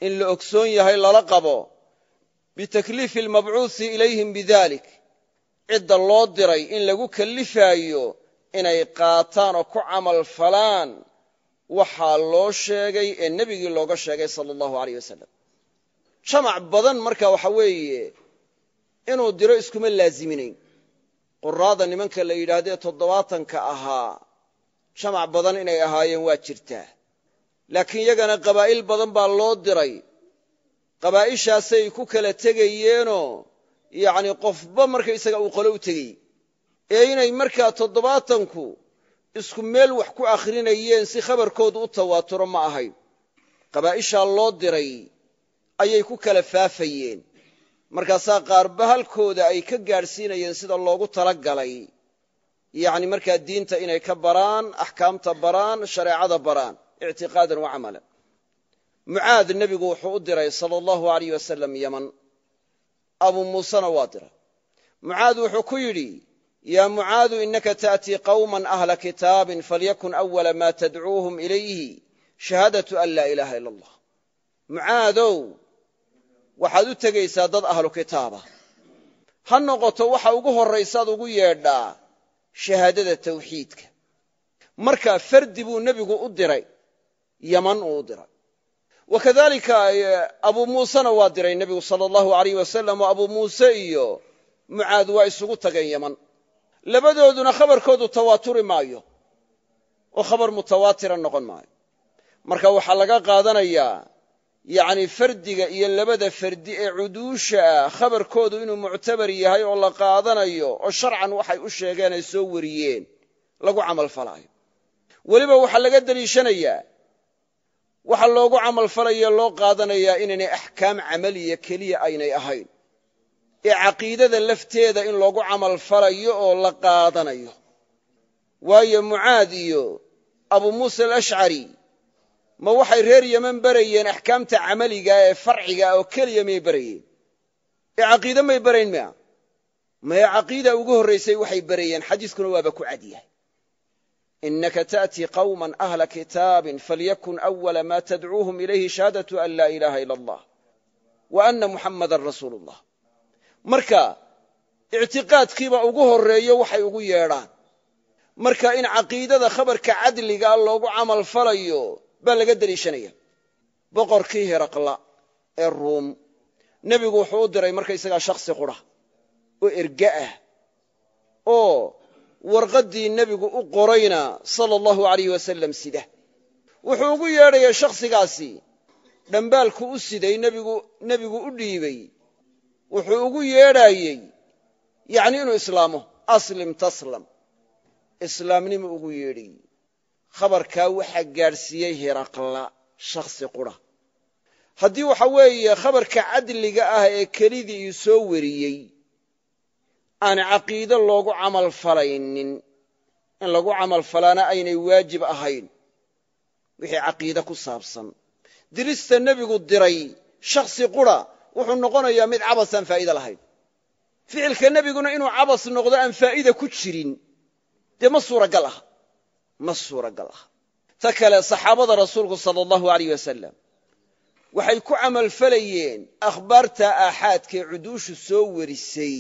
in la ogsoon yahay lala qabo bitakliifi almabcuusi ilayhim bidalik cidda loo diray in lagu kallifaayo inay qaataan oo ku camal falaan waxaa loo sheegay ee nebigii looga sheegay sala allahu caleyh wasalam jamac badan marka waxa weeye inuu diro iskuma laaziminayn quraada nimanka la yidhaahdee toddobaatanka ahaa jamac badan inay ahaayeen waa jirtaa laakiin iyagana qabaa'il badan baa loo diray qabaaishaasay ku kala tegayeenoo yacni qofba marka markaysaga uu qolo u tegey ee inay markaa toddobaatanku isku meel wax ku akhrinayeen si khabarkooda u tawaaturo ma ahayn qabaa'ishaa loo diray ayay ku kala faafayeen markaasaa qaarba halkooda ay ka gaadhsiinayeen sida loogu tala galay yacni markaa diinta inay ka baraan axkaamta baraan shareecada baraan ictiqaadan wa camalan mucaad nebigu wuxuu u diray sala allahu alayh wasalam yeman abu muusena waa diray mucaad wuxuu ku yidhi yaa mucaadu inaka taatii qawma ahla kitaabin falyakun awala maa tadcuuhum ilayhi shahaadatu an laa ilaaha ila allah mucaadow waxaad u tegaysaa dad ahlu kitaaba ha noqoto waxa ugu horraysaad ugu yeedhaa shahaadada tawxiidka markaa fardi buu nebigu u diray yaman uu u diray wakadalika eh, abu muusena waa diray nebigu sala allahu alayh wasalam oo abu muuse iyo mucaad waa isugu tageen yeman labadooduna khabarkoodu tawaaturi maayo oo khabar mutawaatira noqon maayo marka waxaa laga qaadanayaa yacni fardiga iyo labada fardi ee cuduusha ah khabarkoodu inuu muctabar yahay oo la qaadanayo oo sharcan waxay u sheegeen ay soo wariyeen lagu camal falaayo weliba waxaa laga deliishanayaa waxaa loogu camalfalayo loo qaadanayaa inaynay axkaam camaliya keliya aynay ahayn ee caqiidada lafteeda in loogu camalfalayo oo la qaadanayo waayo mucaad iyo abuu muusa alashcari ma waxay reer yeman barayeen axkaamta camaliga ee farciga oo keliya miyay barayeen ee caqiide may barayn mia maya caqiida ugu horraysay waxay barayeen xadiiskuna waaba ku cadyahay inaka taأti qawma ahla kitaabi falyakun أwala ma tadcuuhum ilayhi shahaadaةu an laa ilaaha ila اllah wa ana muxamada rasuulu اllah marka ictiqaadkiiba ugu horeeyo waxay ugu yeedhaan marka in caqiidada khabarka cadligaa loogu camal falayo baa laga deliishanaya boqorkii heraqla ee ruum nebigu wuxuu u diray markaysagaa shakhsi qura oo erge ah warqaddii nebigu u qorayna sala allahu alayh wasalam sida wuxuu ugu yeedhaya shakhsigaasi dhambaalku u siday nebigu u dhiibay wuxuu ugu yeedhaayey yacnii inuu islaamo aslim taslam islaamnima ugu yeedhay khabarkaa waxaa gaadhsiiyey hiraqla shakhsi qudha haddii waxa weeye khabarka cadliga ah ee kelidii ii soo wariyey aan caqiide loogu camal falaynin in lagu camal falaana aynay waajib ahayn wixii caqiide ku saabsan dirista nebigu diray shakhsi qura wuxuu noqonayaa mid cabas aan faa'iide lahayn ficilka nebiguna inuu cabas noqdo aan faa'iida ku jirin dee ma suuragal aha ma suuragal aha ta kale saxaabada rasuulku sala allahu aleyh wasalam waxay ku camalfalayeen akhbaarta aaxaadkae cuduushu soo werisay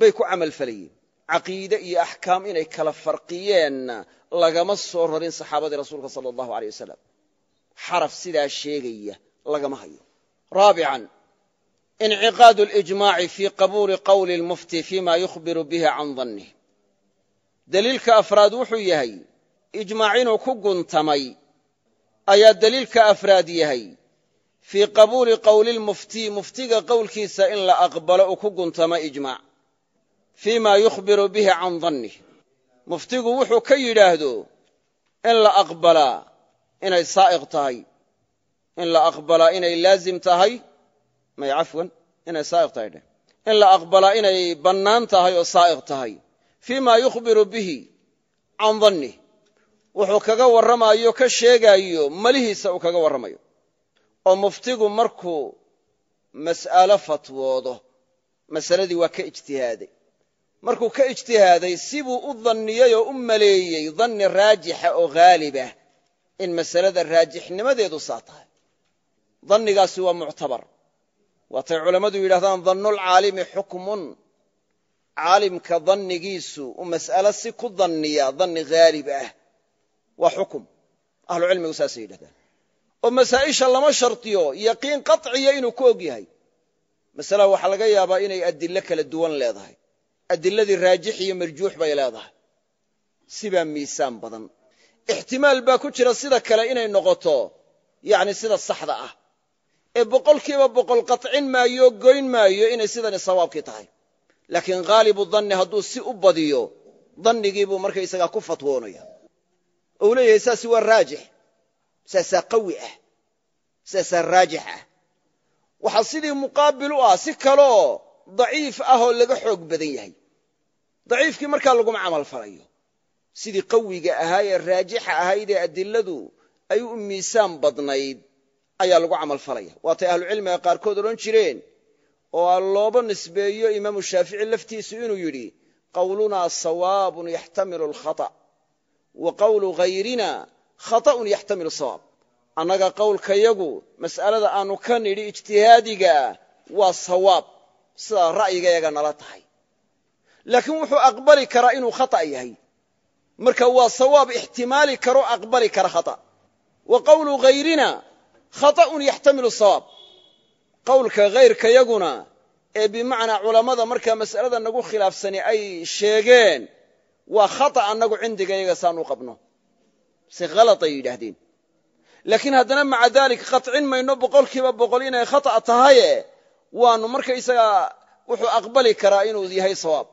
bay ku camal falayeen caqiide iyo axkaam inay kala farqiyeenna lagama soo rarin saxaabadii rasuulka sala allahu aleyh wasalam xaraf sidaa sheegaya lagama hayo raabican inciqaadu alijmaaci fii qabuuli qowli lmufti fiima yukhbiru bihi can dannih deliilka afraad wuxuu yahay ijmaac inuu ku guntamay ayaa deliilka afraad yahay fii qabuuli qowli lmufti muftiga qowlkiisa in la aqbalo uu ku guntamo ijmaac fii ma yukhbiru bihi can dannih muftigu wuxuu ka yidhaahdo in la aqbalaa inay saa'iq tahay in la aqbalaa inay laazim tahay may cafwan inay saa'iq tahay dheh in la aqbalaa inay bannaan tahay oo saa'iq tahay fii ma yukhbiru bihi can dannih wuxuu kaga warramayo ka sheegaayo malihiisa uu kaga warramayo oo muftigu markuu mas'alo fatwoodo masaladii waa ka ijtihaaday markuu ka ijtihaaday sibuu u danniyey oo u maleeyey danni raajixa oo haalibah in masalada raajixnimadeedu saa tahay dannigaasi waa muctabar waatay culammadu yidhahdaan dannulcaalimi xukmun caalimka dannigiisu uu mas'alo si ku danniyaa danni haalib ah waa xukum ahlucilmigu saasay yidhahdaan oo masaa'isha lama shartiyo yaqiin qaciya inuu ku og yahay masalaha waxaa laga yaabaa inay adillo kala duwan leedahay adiladii raajix iyo marjuux bay leedahay sibaa miisaan badan ixtimaal baa ku jira sida kale inay noqoto yani sida saxda ah ee boqolkiiba boqol qatcin maayo goyn maayo inay sidani sawaabkii tahay laakiin haalibu danni hadduu si u badiyo dannigiibuu markaysagaa ku fatwoonaya oo uu leeyahay saasi waa raajix saasaa qawi ah saasaa raajix ah waxaa sidii muqaabil u ah si kaleoo daciif ah oo laga xoog badan yahay daciifkii markaa laguma camal falayo sidii qawiga ahaa ee raajixa ahayd ee adiladu ay u miisaan badnayd ayaa lagu camal falaya waatay ahlucilmiga qaarkood odhan jireen oo looba nisbeeyo imaamu shaafici laftiisu inuu yidhi qawlunaa sawaabun yaxtamilu alkhata wa qawlu hayrina khata'un yaxtamilu sawaab annaga qowlkayagu mas'alada aannu ka nidhi ijtihaadiga waa sawaab sidaa ra'yiga ra'yigayaga nala tahay laakiin wuxuu aqbali karaa inuu khata yahay marka waa sawaab ixtimaali karo aqbali kara khaa wa qawlu hayrina khataun yaxtamilu sawaab qowlka hayrka yaguna ee bimacnaa culammada markaa mas'alada nagu khilaafsani ay sheegeen waa khata annagu cindiga yaga saanu qabno se khalay yidhaahdeen laakiin haddana maca dalik qatcin mayno boqolkiiba boqol inay khata' tahaye waannu markaysagaa wuxuu aqbali karaa inuu yahay sawaab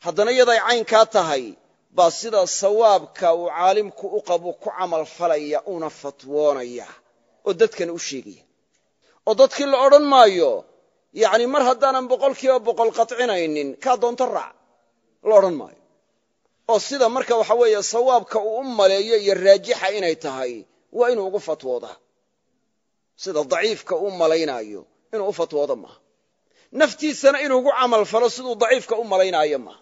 haddana cayn kaa tahay baa sida sawaabka uu caalimku u qabu ku camalfalaya uuna fatwoonaya oo dadkan u sheegaya oo dadkii la odhan maayo yacni mar haddaanan boqolkiiba boqol qadcinaynin kaa doonto raac la odhan maayo oo sida marka waxa weeye sawaabka uu u maleeyo iyo raajixa inay tahay waa inuu ugu fatwooda sida daciifka u malaynaayo inuu u fatwoodo maaha naftiisana inuugu camal falo siduu daciifka u malaynaayo maaha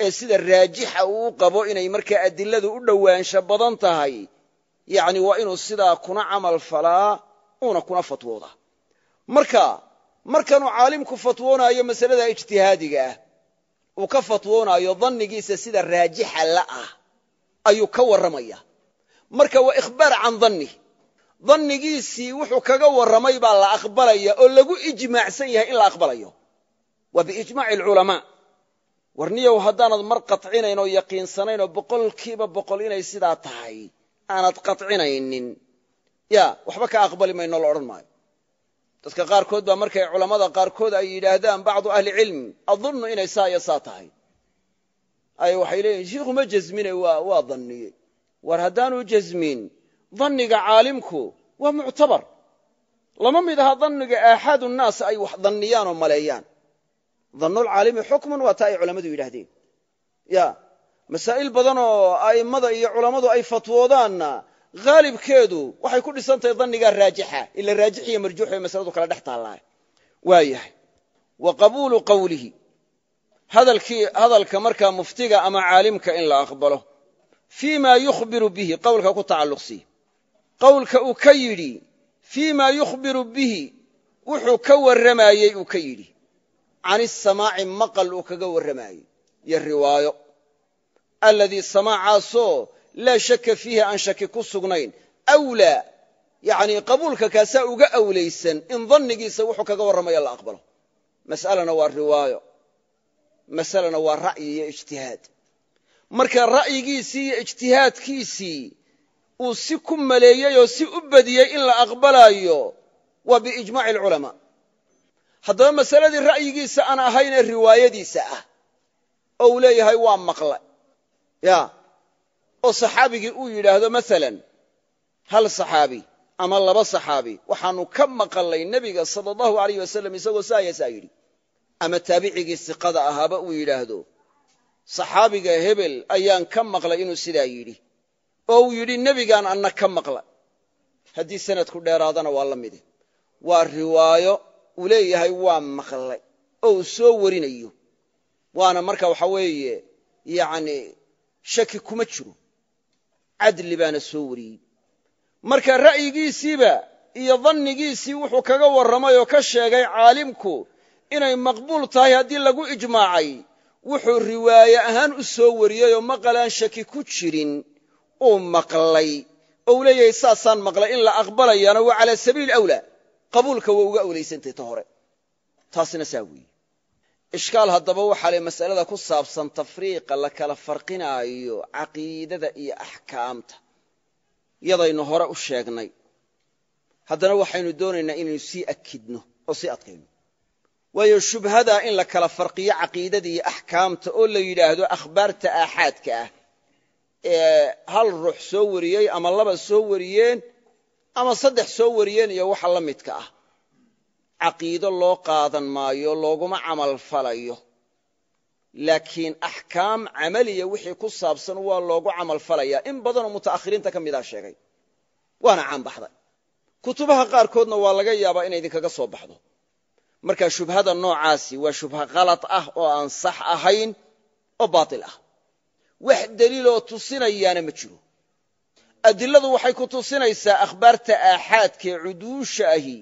ee sida raajixa uu qabo inay markaa adiladu u dhowaansho badan tahay yani waa inuu sidaa kuna camal falaa uuna kuna fatwooda marka markanuu caalimku fatwoonaayo masalada ijtihaadiga ah uu ka fatwoonaayo dannigiisa sida raajixa la ah ayuu ka warramaya marka waa ikhbaar can danni dannigiisii wuxuu kaga warramay baa la aqbalaya oo lagu ijmaacsan yahay in la aqbalayo waa biijmaaci alculamaa warniyow haddaanad mar qacinayn oo yaqiinsanayn oo boqolkiiba boqol inay sidaa tahay aanad qacinaynin ya waxba ka aqbali mayno la odhan maayo dadka qaarkood baa markay culammada qaarkood ay yidhaahdaan bacdu ahlicilmi adunnu inay saa iyo saa tahay ay waxay leeyihin shiikhu ma jasmine waa danniyey war haddaanu jasmin danniga caalimku waa muctabar lama mid aha danniga aaxaad unnaas ay wax danniyaan oo maleeyaan dannulcaalimi xukmun waa taa ay culammadu yidhaahdeen ya masaa'il badan oo a'immada iyo culammadu ay fatwoodaanna haalibkeedu waxay ku dhisan tahay raajixa ila raajix iyo masaladu kala dhex taallaa wa qabuulu qawlihi hadalka markaa muftiga ama caalimka in la aqbalo fii yukhbiru bihi qowlka ku tacalluqsii qowlka uu ka yidhi fii yukhbiru bihi wuxuu ka warramayey uu ka yidhi can isamaaci maqal uu kaga warramayey iyo riwaayo alladii samaacaasoo laa shaka fiihi aan shaki ku sugnayn wlaa yani qabuulka kaasaa uga awlaysan in dannigiisa wuxuu kaga warramaya la aqbalo mas'alana waa riwaayo masalana waa ra'yi iyo ijtihaad marka ra'yigiisii iyo ijtihaadkiisii uu si ku maleeyey oo si u badiyey in la aqbalaayo waa biijmaaci alculamaa haddaba masaladii ra'yigiisa aan ahayn ee riwaayadiisa ah oo uu leeyahay waa maqla ya oo saxaabigii uu yidhaahdo maalan hal saxaabi ama laba saxaabi waxaanu ka maqalay nebiga sala allahu alayh wasalam isagoo saayaasaa yidhi ama taabicigii siqada ahaaba uu yidhaahdo saxaabiga hebel ayaan ka maqlay inuu sidaa yidhi oo uu yidhi nebigaan anna ka maqla haddii sanadku dheeraadana waa la mide waa riwaayo uu leeyahay waa maqlay oo uu soo warinayo waana marka waxa weeye yani shaki kuma jiro cadli baana soo wariyey marka ra'yigiisiiba iyo dannigiisii wuxuu kaga warramay oo ka sheegay caalimku inay maqbuul tahay haddii lagu ijmaacay wuxuu riwaaye ahaan u soo wariyey oo maqalaan shaki ku jirin uu maqlay oo uu leeyahay saasaan maqlay in la aqbalayana waa cala sabiili awlaa qabuulka waa uga awlaysantay ta hore taasina saa weeye ishkaal haddaba waxaa le masalada ku saabsan tafriiqa la kala farqinaayo caqiidada iyo axkaamta yadaynu hore u sheegnay haddana waxaynu doonaynaa inaynu sii akidno oo sii adkayno waayo shubhada in la kala farqiyo caqiidada iyo axkaamta oo la yidhaahdo akhbaarta aaxaadka ah ee hal ruux soo wariyey ama laba soo wariyeen ama saddex soo wariyeen iyo waxa la midka ah caqiido loo qaadan maayo looguma camal falayo laakiin axkaam camaliya wixii ku saabsan waa loogu camal falayaa in badanoo muta'akhiriinta ka midaa ah sheegay waana caanbaxday kutubaha qaarkoodna waa laga yaabaa inay idinkaga soo baxdo marka shubhada noocaasi waa shubha khalad ah oo aan sax ahayn oo baatil ah wax deliiloo tusinayaana ma jiro adiladu waxay ku tusinaysaa akhbaarta aaxaadka ee cuduusha ahi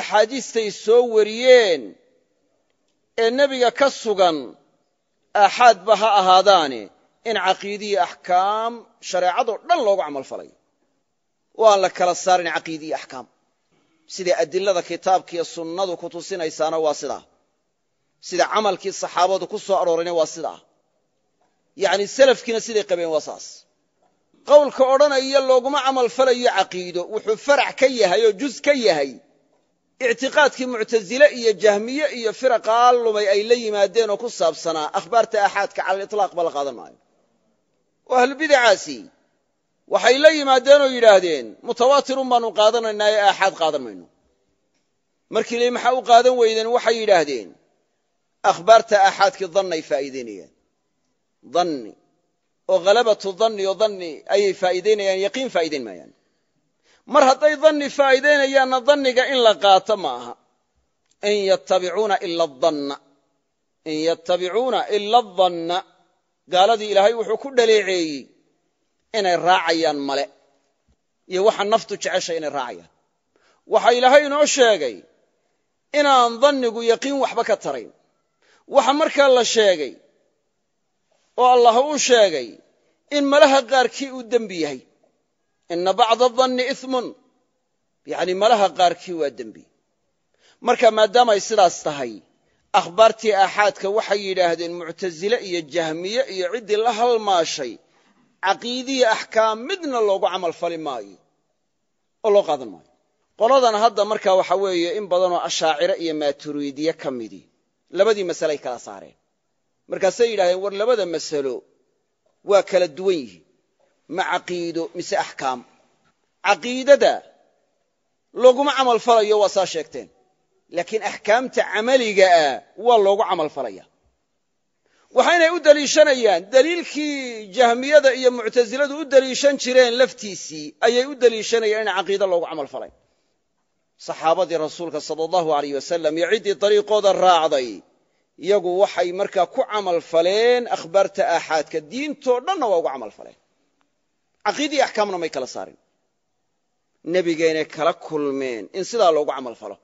axaadiistay soo wariyeen ee nebiga ka sugan aaxaadba ha ahaadaane in caqiidiyi axkaam shareecadoo dhan loogu camalfalayo oo aan la kala saarin caqiidiyi axkaam siday adilada kitaabkiiyo sunnadu ku tusinaysaana waa sidaa sida camalkii saxaabadu ku soo aroorayna waa sidaa yacni selafkiina siday qabeen waa saas qowlka odhanaya looguma camal falayo caqiido wuxuu farac ka yahay oo juz ka yahay ictiqaadkii muctazile iyo jahmiye iyo firaqa lumay ay la yimaadeenoo ku saabsanaa akhbaarta axaadka cala aliطlaaq ba la qaadan maayo oo ahlubidacaasi waxay la oo yidhaahdeen mutawaatirun baanu qaadanaynaa ee aaxaad qaadan mayno markii le maxaa u qaadan weydeen waxay yidhaahdeen akhbaarta aaxaadkii dannay danni oo halabatu danni oo danni ayay faa'iidaynayaan yaqiin faa'iidayn maayaan mar hadday danni faa'iidaynayaanna danniga in la qaato ma aha in yattabicuuna ila danna in yattabicuuna ila danna gaaladii ilaahay wuxuu ku dhaleeceeyey inay raacayaan male iyo waxa naftu jeceshay inay raacayaan waxa ilaahay inoo sheegay inaan dannigu yaqiin waxba ka tarayn waxa markaa la sheegay oo allah u sheegay in malaha qaarkii uu dembi yahay ina bacda danni imun yacni malaha qaarkii waa dembi marka maadaamay sidaas tahay akhbaartii aaxaadka waxay yidhaahdeen muctasile iyo jahmiye iyo ciddii la halmaashay caqiidiyi axkaam midna loogu camal fali maayo oo loo qaadan maayo qoladan hadda markaa waxa weeye in badanoo ashaacire iyo maaturiidiye ka midii labadii masaleay kala saareen markaasay yidhahdeen war labada masalo waa kala duwan yihiin ma caqiido mise axkaam caqiidada looguma camal falayo waa saa sheegteen laakiin axkaamta camaligaa ah waa loogu camal falaya waxaynay u deliishanayaan daliilkii jahmiyada iyo muctaziladu u deliishan jireen laftiisii ayay u deliishanayaan in caqiide loogu camal falay saxaabadii rasuulka sal allahu alayh wasalam iyo ciddii dariiqooda raacday iyagu waxay markaa ku camal faleen akhbaarta aaxaadka diintoo dhanna waa uga camal faleen caqiida axkaamna may kala saarin nebigaynay kala kulmeen in sidaa loogu camal falo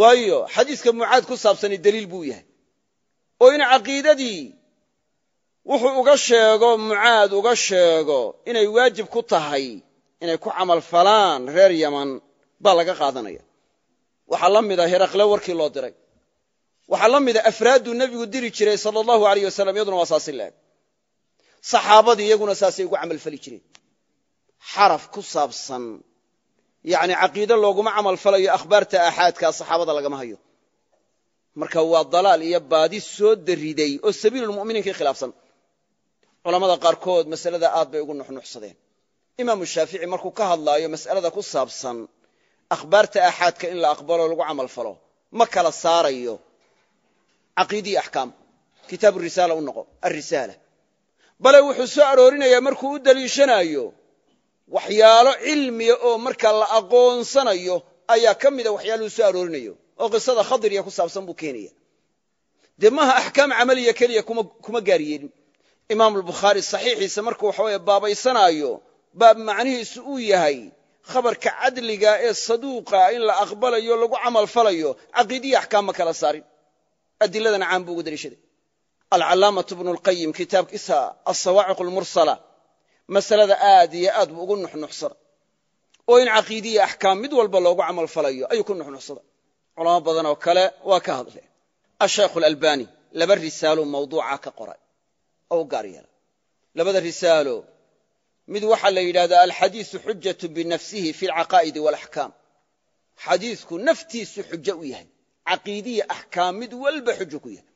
waayo xadiiska mucaad ku saabsani deliil buu yahay oo in caqiidadii wuxuu uga sheego mucaad uga sheego inay waajib ku tahay inay ku camal falaan reer yaman baa laga qaadanaya waxaa la mid a ah heraqle warkii loo diray waxaa la mida afraaduu nebigu diri jiray sal allahu aleyh wasalam iyaduna waa saasi leeg saxaabadii iyaguna saasay ugu camalfali jireen xaraf ku saabsan yani caqiide looguma camalfalayo akhbaarta aaxaadkaa saxaabada lagama hayo marka waa dalaal iyo baadi soo dariday oo sabiilulmuminiinkii khilaafsan culamada qaarkood masalada aad bay ugu nuxnuxsadeen imaamu shaafici markuu ka hadlaayo mas'alada ku saabsan akhbaarta aaxaadka in la aqbalo lagu camal falo ma kala saarayo caqiide iyo axkaam kitaab risaala u noqo alrisaala bale wuxuu soo aroorinayaa markuu u daliishanayo waxyaalo cilmiya oo marka la aqoonsanayo ayaa ka mida waxyaaluhu soo aroorinayo oo qisada khadiriya ku saabsan buu keenaya dee maaha axkaam camaliya keliya kuma gaar yeelin imaam albukhaari saxiixiisa markuu waxaweye baabaysanayo baab macnihiisu uu yahay khabarka cadliga ee saduuqa in la aqbalayo lagu camal falayo caqiidiya axkaam ma kala saarin adiladana caan buu uga deliishaday alcalaamatu bnu lqayim kitaabkiisa alsawaaciq lmursala masalada aad iyo aad buu ugu nuxnuxsada oo in caqiidiya axkaam mid walba loogu camal falayo ayuu ku nuxnuxsada culamo badan oo kale waa ka hadleen ashaykh alalbani laba risaalo mawduuca ka qoray oo gaar yeela labada risaalo mid waxaa la yidhahdaa alxadiiu xujatu binafsihi fi alcaqaa'idi walaxkaam xadiisku naftiisu xujo u yahay caqiidiya axkaam mid walba xujo ku yahay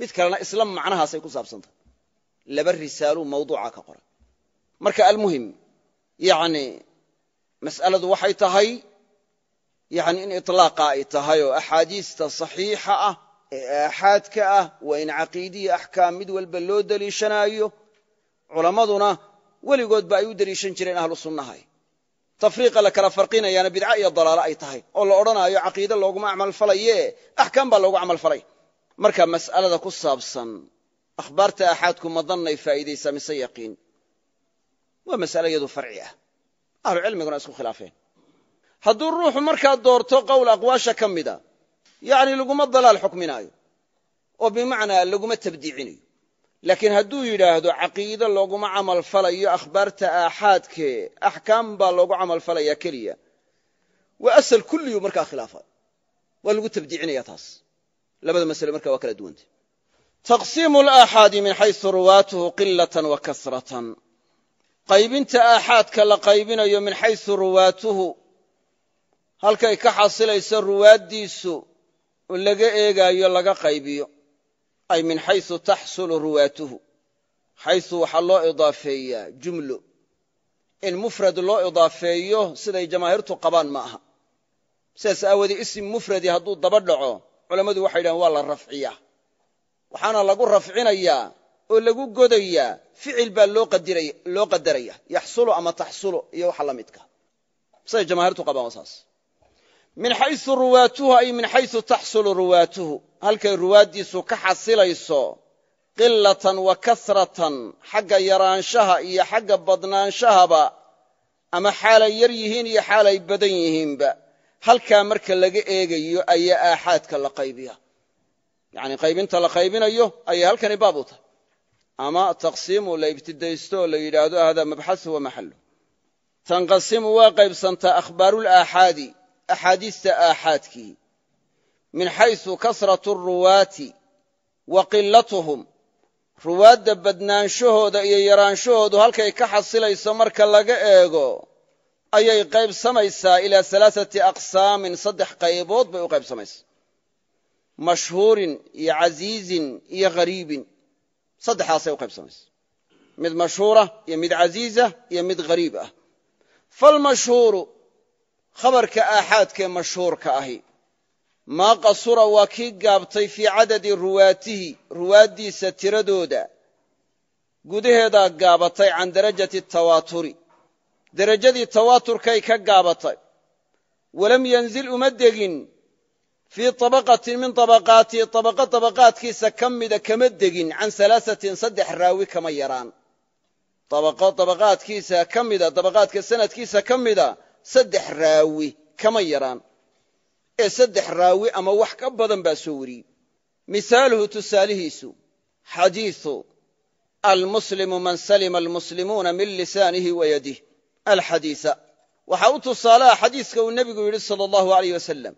mid kalena isla macnahaasay ku saabsantahay laba risaaluu mawduuca ka qoray marka almuhim yani mas'aladu waxay tahay yani in iطlaaqa ay tahay oo axaadiista saxiixa ah ee aaxaadka ah waa in caqiidiya axkaam mid walba loo deliishanaayo culammaduna weligoodba ay u deliishan jireen ahlu sunnahay tafriiqa la kala farqinayaana bidca iyo dalaalo ay tahay oo la odhanaayo caqiide looguma camalfalaye axkaam baa loogu camalfalay marka mas'alada ku saabsan akhbaarta axaadku madannay faa'iidaysaa mise yaqiin waa mas'ale iyadu farci ah ahlu cilmiguna isku khilaafeen hadduu ruuxu markaa doorto qowl aqwaasha ka mida yacni laguma dalaal xukminaayo oo bimacnaa laguma tabdiicinayo laakiin hadduu yidhaahdo caqiide looguma camalfalayo akhbaarta aaxaadke axkaam baa loogu camalfalaya keliya waa asal kulliyu markaa khilaafa waa lagu tabdiicinaya taas labada masale marka waa kala duwanta taqsiimu alaaxaadi min xaysu ruwaatuhu qilatan wa kasratan qaybinta aaxaadka la qaybinayo min xaysu ruwaatuhu halkay ka xasilayso ruwaaddiisu laga eegaayo laga qaybiyo ay min xayثu taxsulu ruwaatuhu xayثu waxaa loo idaafeeyaa jumlo in mufrad loo idaafeeyo siday jamaahirtu qabaan ma aha sidaas aawoodee isim mufradi hadduu daba dhaco culammadu waxay yidhahan waa la rafciya waxaana lagu rafcinayaa oo lagu godayaa ficil baa loo qadaraya yaxsulu ama taxsulu iyo waxa la midka siday jamaahiirtu qabaan saas min xayثu ruwaatuhu ay min xayثu taxsulu ruwaatuhu halkay ruwaaddiisu ka xasilayso qilatan wa kasratan xagga yaraanshaha iyo xagga badnaanshahaba ama xaalay yar yihiin iyo xaalay badan yihiinba halkaa marka laga eegayo ayaa aaxaadka la qaybiya yacnii qaybinta la qaybinayo ayay halkani baab u tahay ama taqsiimu la ibtidaysto oo la yidhaahdo hada mabxasu wa maxallu tanqasimu waa qaybsantaa akhbaaruulaaxaadi axaadiista aaxaadkii min xaysu kasrat اruwaati wa qilatuhum ruwaadda badnaanshahooda iyo yaraanshahoodu halkay ka xasilayso marka laga eego ayay qaybsamaysaa ilaa alaaثati aqsaamin saddex qaybood bay u qaybsamaysaa mashhuurin iyo casiizin iyo hariibin saddexaasay u qaybsamaysaa mid mashhuura iyo mid casiiza iyo mid hariib ah falmashhuuru khabarka aaxaadkee mashhuurka ahi maa qasura waa kii gaabtay fii cadadi ruwaatihi ruwaaddiisa tiradooda gudaheedaa gaabatay can darajati tawaaturi derajadii tawaaturkay ka gaabatay walam yanzil uma degin fii tabaqatin min tabaqaatihi tabaqa tabaqaadkiisa ka mida kama degin can salaasatin saddex raawi kama yaraan tabaqo tabaqaadkiisa ka mida tabaqaadka sanadkiisa ka mida saddex raawi kama yaraan ee saddex raawi ama wax ka badan baa soo wariyey mihaaluhu tusaalihiisu xadiiu almuslimu man salima almuslimuuna min lisaanihi wayadih alxadiisa waxaa u tusaalaha xadiiska uu nebigu yidhi sala allahu aleyh wasalam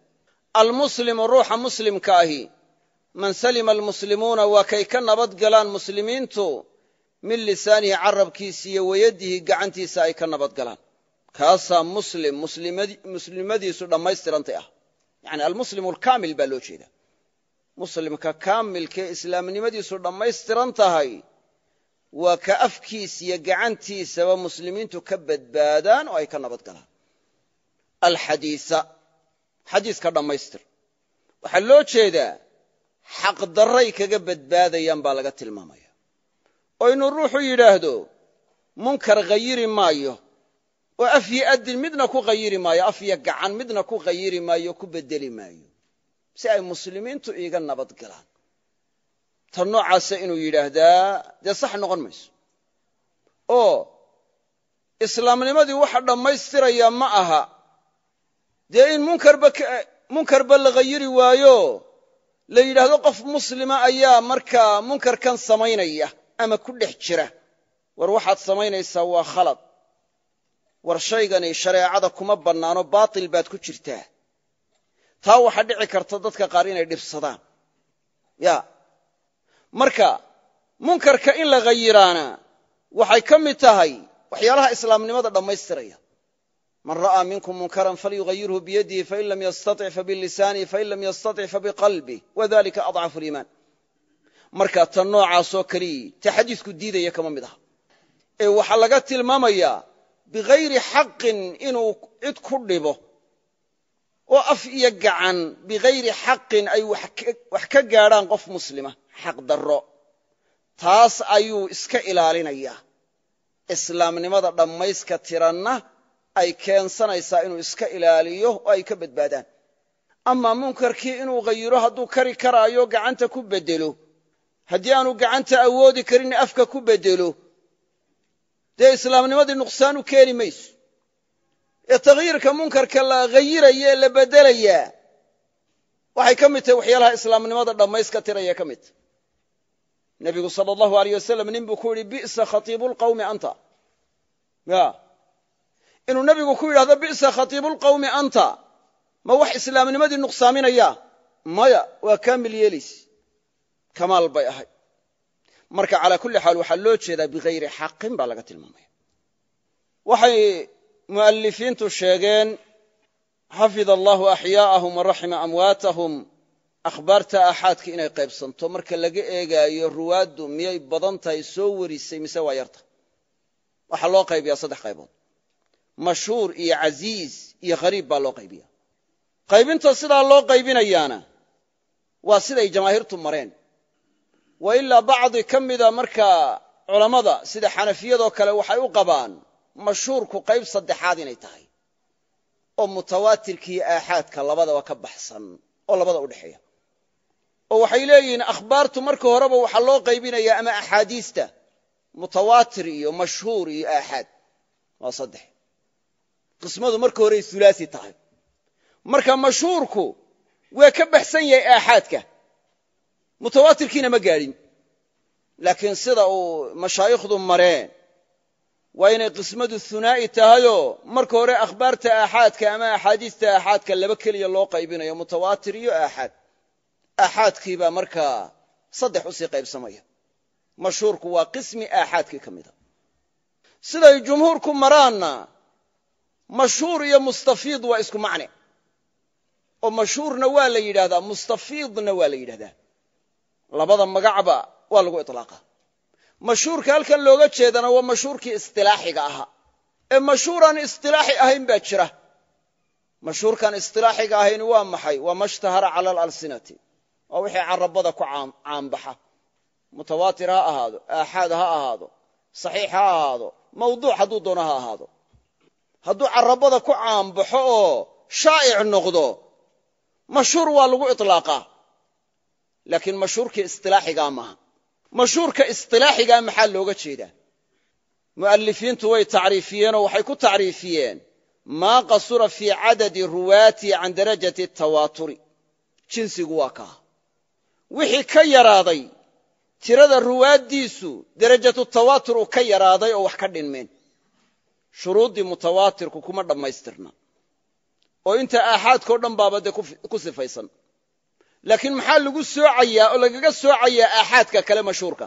almuslimu ruuxa muslimka ahi man salima almuslimuuna waa kay ka nabad galaan muslimiintu min lisaanihi carabkiisa iyo wayadihi gacantiisa ay ka nabad galaan kaasaa muslim muslimadiisu dhammaystirantay ah yani almuslim alkaamil baa loo jeeda muslimka kaamilkee islaamnimadiisu dhammaystiran tahay waa ka afkiis iyo gacantiisaba muslimiintu ka badbaadaan oo ay ka nabad galaan alxadiia xadiiska dhammaystir waxaa loo jeedaa xaqdarray kaga badbaadayaan baa laga tilmaamaya oo inuu ruuxu yidhaahdo munkar khayiri maayo oo afyo adin midna ku ayiri maayo afya gacan midna ku khayiri maayo ku bedeli maayo si ay muslimiintu iiga nabad galaan tan noocaasa inuu yidhaahdaa dee sax noqon mayso oo islaamnimadii waxa dhammaystiraya ma aha dee in munkarba la khayiri waayo la yidhaahdo qof muslima ayaa markaa munkarkan samaynaya ama ku dhex jira war waxaad samaynaysaa waa khalad war shaygani shareecada kuma bannaano baatil baad ku jirtaa taa waxaa dhici karta dadka qaar inay dhibsadaan ya marka munkarka in la khayiraana waxay ka mid tahay waxyaalaha islaamnimada dhammaystiraya man ra'aa minkum munkaran falyughayirhu biyadihi fain lam yastatic fabilisaanihi fain lam yastatic fabiqalbih wadalika adcafu liimaan marka tan noocaasoo keliyi ta diidaya kama mid aha ee waxaa laga tilmaamayaa bikayri xaqin inuu cid ku dhibo oo af iyo gacan bikayri xaqin ay wax ka gaadhaan qof muslima xaq darro taas ayuu iska ilaalinayaa islaamnimada dhammayska tiranna ay keensanaysaa inuu iska ilaaliyo oo ay ka badbaadaan amaa munkarkii inuu hayiro hadduu kari karaayo gacanta ku beddelo haddii aanu gacanta awoodi karin afka ku beddelo dee islaamnimadii nuqsaan u keeni mayso ee takhyiirka munkarka la khayiraya ee la bedelayaa waxay ka mid tahay waxyaalaha islaamnimada dhammayska tiraya ka mid nebigu sala allahu aleyh wasalam nin buu ku yidhi bi'sa khatiibulqawmi anta ya inuu nebigu ku yidhahdo bi'sa khatiibu lqowmi anta ma wax islaamnimadii nuqsaaminaya maya waa kaamil yeelaysi kamaal bay ahay marka calaa kulli xaal waxaa loo jeedaa bikayri xaqin baa laga tilmaamaya waxay mu'alifiintu sheegeen xafid allahu axyaa'ahum waraxima amwaatahum akhbaarta axaadka inay qaybsanto marka laga eegaayo ruwaaddu miyay badan tahay soo warisay mise waa yarta waxaa loo qaybiyaa saddex qaybood mashhuur iyo casiiz iyo hariib baa loo qaybiya qaybinta sidaa loo qaybinayaana waa siday jamaahiirtu mareen wa ilaa bacdi ka mida markaa culammada sida xanafiyadoo kale waxay u qabaan mashhuurku qayb saddexaad inay tahay oo mutawaatirkiiyo aaxaadka labadaba ka baxsan oo labada udhexeeya oo waxay leeyihiin akhbaartu marka horeba waxaa loo qaybinaya ama axaadiista mutawaatir iyo mashhuur iyo aaxaad waa saddex qismadu marka hore ay hulaasi tahay marka mashhuurku waa ka baxsan yahay aaxaadka mutawaatirkiina ma gaadhin laakiin sida uu mashaayikhdu mareen waa inay qismadu hunaa'i tahayoo marka hore akhbaarta aaxaadka ama axaadiista aaxaadka laba keliya loo qaybinayo mutawaatir iyo aaxaad aaxaadkii baa markaa saddex usii qaybsamaya mashhuurku waa qismi aaxaadkii ka mida siday jumhuurku maraanna mashhuur iyo mustafiid waa isku macne oo mashhuurna waa la yidhahdaa mustafiidna waa la yidhahdaa labada magacba waa lagu ilaaqa mashhuurka halkan looga jeedana waa mashhuurkii isilaaxiga ahaa ee mashhuuraan isilaaxi ahayn baa jira mashhuurkaan isilaaxiga ahayn waa maxay waa mashtahara cala alalsinati waa wixii carabada ku caanbaxa mutawaatir ha ahaado aaxaad ha ahaado saxiix ha ahaado mawduuc hadduu doono ha ahaado hadduu carabada ku caanbaxo oo shaa'ic noqdo mashhuur waa lagu ilaaqaa laakiin mashhuurkii isilaaxigaa maaha mashhuurka isilaaxigaa maxaa looga jeedaa mu'alifiintu way tacriifiyeenoo waxay ku tacriifiyeen maa qasura fii cadadi ruwaatii can darajati tawaaturi jinsigu waa kaa wixii ka yaraaday tirada ruwaaddiisu darajatu tawaatur uu ka yaraaday oo wax ka dhinmeen shuruuddii mutawaatirku kuma dhammaystirna oo inta aaxaadkao dhan baaba dee ku sifaysan laakiin maxaa lagu soocayaa oo lagaga soocayaa aaxaadka kale mashhuurka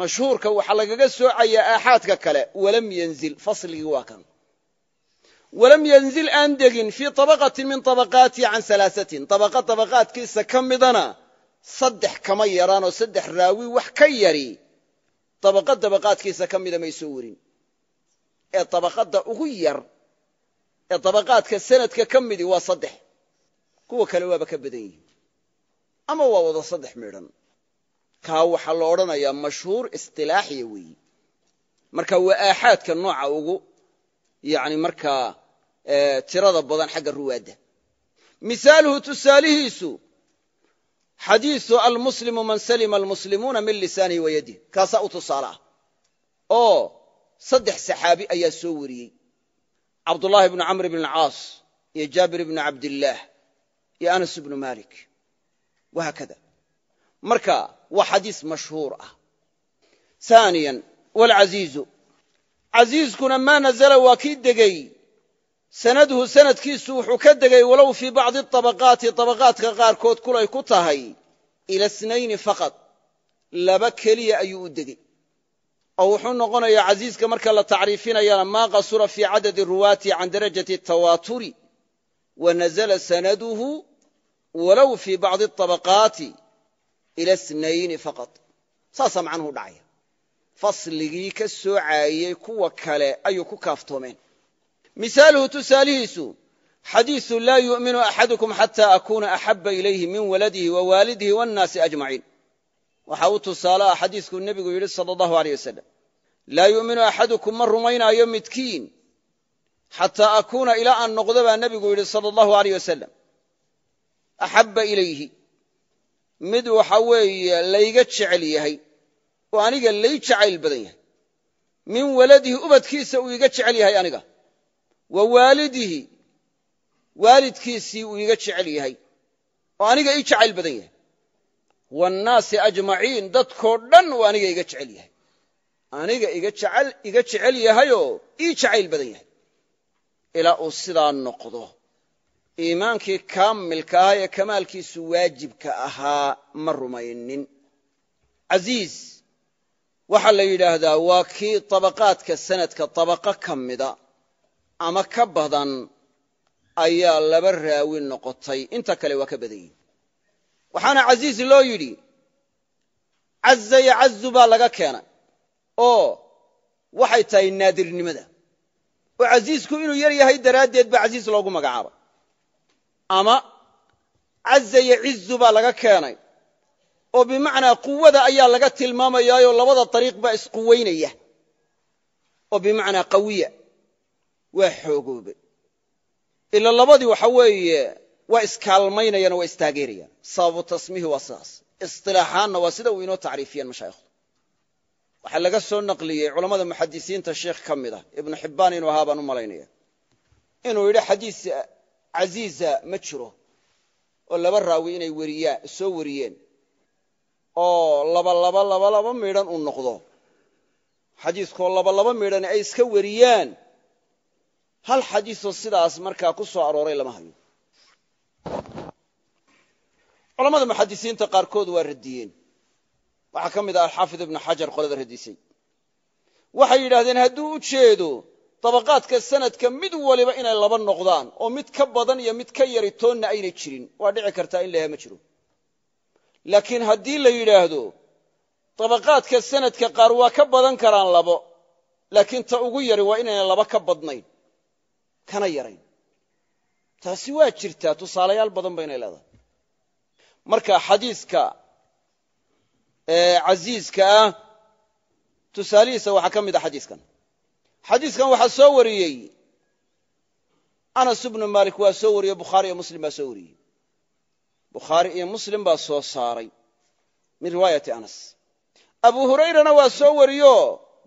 mashhuurka waxaa lagaga soocayaa aaxaadka kale walam yanzil fasligii waa kan walam yanzil aan degin fii tabaqatin min tabaqaatihi can salaasatin tabaqa tabaqaadkiisa ka midana saddex kama yaraan oo saddex raawi wax ka yari tabaqa tabaqaadkiisa ka mida may soo ee tabaqadda ugu yar ee tabaqaadka sanadka ka midi waa saddex kuwa kale waaba ka badan yihin ama waa wada saddex midhan kaa waxaa la odhanayaa mashhuur isilaaxiya weeyi marka waa aaxaadka nooca ugu yani markaa tirada badan xagga ruwaadda misaaluhu tusaalihiisu xadiiu almuslimu man salima almuslimuuna min lisaanihi wa kaasaa u tusaale ah oo saddex saxaabi ayaa soo wariyey cabdullaahi bnu camr bn alcaas iyo jaabir bnu cabdillaah iyo anas ibnu malik wahaakada marka waa xadiis mashhuur ah aaniya wlcasiizu casiizkuna maa nazala waa kii degey sanaduhu sanadkiisu wuxuu ka degay walow fii bacdi abaqaati abaqaadka qaarkood kulay ku tahay ila snayni faqad laba keliya ayuu u degey oo wuxuu noqonayaa casiiska marka la tacriifinayana maa qasura fii cadadi ruwaati can darajati tawaaturi wa nazala sanaduhu walow fii bacdi aabaqaati ila snayni faqad saasaa macnuhu dhacaya fasligii ka soocaayey kuwa kale ayuu ku kaaftoomeen misaaluhu tusaalihiisu xadiiu laa yu'minu axadukum xata akuuna axaba ilayhi min waladihi wa waalidihi waannaasi ajmaciin waxa uu tusaale ah xadiiskuu nebigu yidhi sal allahu aleyh wasalam laa yu'minu axadukum ma rumaynaayo midkiin xataa akuuna ilaa aan noqdo baa nebigu yidhi sal allahu aleyh wasalam axabba ilayhi mid waxa weeye layga jecel yahay oo aniga lay jacayl badan yahay min waladihi ubadkiisa uu iiga jecel yahay aniga wa waalidihi waalidkiisii uu iiga jecel yahay oo aniga ii jacayl badan yahay waannaasi ajmaciin dadkoo dhan uu aniga iga jecel yahay aniga iga jecel yahayoo ii jacayl badan yahay ilaa uu sidaa noqdo iimaankii kaamilka ahaa ee kamaalkiisu waajibka ahaa ma rumaynin casiis waxaa la yidhaahdaa waa kii dabaqaadka sanadka dabaqo ka mida ama ka badan ayaa laba raawi noqotay inta kale waa ka badan yihin waxaana casiis loo yidhi caza cazu baa laga keenay oo waxay tahay naadirnimada oo casiisku inuu yar yahay daraaddeed baa casiis loogu magacaabay ama caza iyo cizu baa laga keenay oo bimacnaa quwada ayaa laga tilmaamayaayoo labada dariiq baa isquwaynaya oo bimacnaa qawiya waa xoogoobe ila labadii waxa weeye waa iskaalmaynayaan o waa istaageerayaan sababu tasmiihi waa sidaas isilaaxaanna waa sida uu inoo tacriifiyeen mashaayikhdu waxaa laga soo naqliyey culammada muxadisiinta sheikh ka mid ah ibnu xibbaan inuu ahaa baan u malaynaya inuu yidhi xadiis casiiza ma jiro oo laba raawi inay weriyaan soo wariyeen oo laba laba laba laba midhan uu noqdo xadiidkoo laba laba midhan ay iska wariyaan hal xadiisoo sidaas markaa ku soo arooray lama hayo culamada muxadisiinta qaarkood waa radiyeen waxaa ka mid ah alxaafid ibnu xajar qolada radisay waxay yidhaahdeen hadduu u jeedo dabaqaadka sanadka mid waliba inay laba noqdaan oo mid ka badan iyo mid ka yari toonna aynay jirin waa dhici kartaa in laha ma jiro laakiin haddii la yidhaahdo dabaqaadka sanadka qaar waa ka badan karaan labo laakiin ta ugu yari waa inaynay laba ka badnayn kana yarayn taasi waa jirtaa tusaalayaal badan baynay leedahay marka xadiiska ee casiiska ah tusaalihiisa waxaa ka mid a ah xadiiskan xadiiskan waxaa soo wariyey anas ibnu malik waa soo wariyey bukhaari iyo muslim baa soo wariyey bukhaari iyo muslim baa soo saaray min riwaayati anas abu hurayrana waa soo wariyo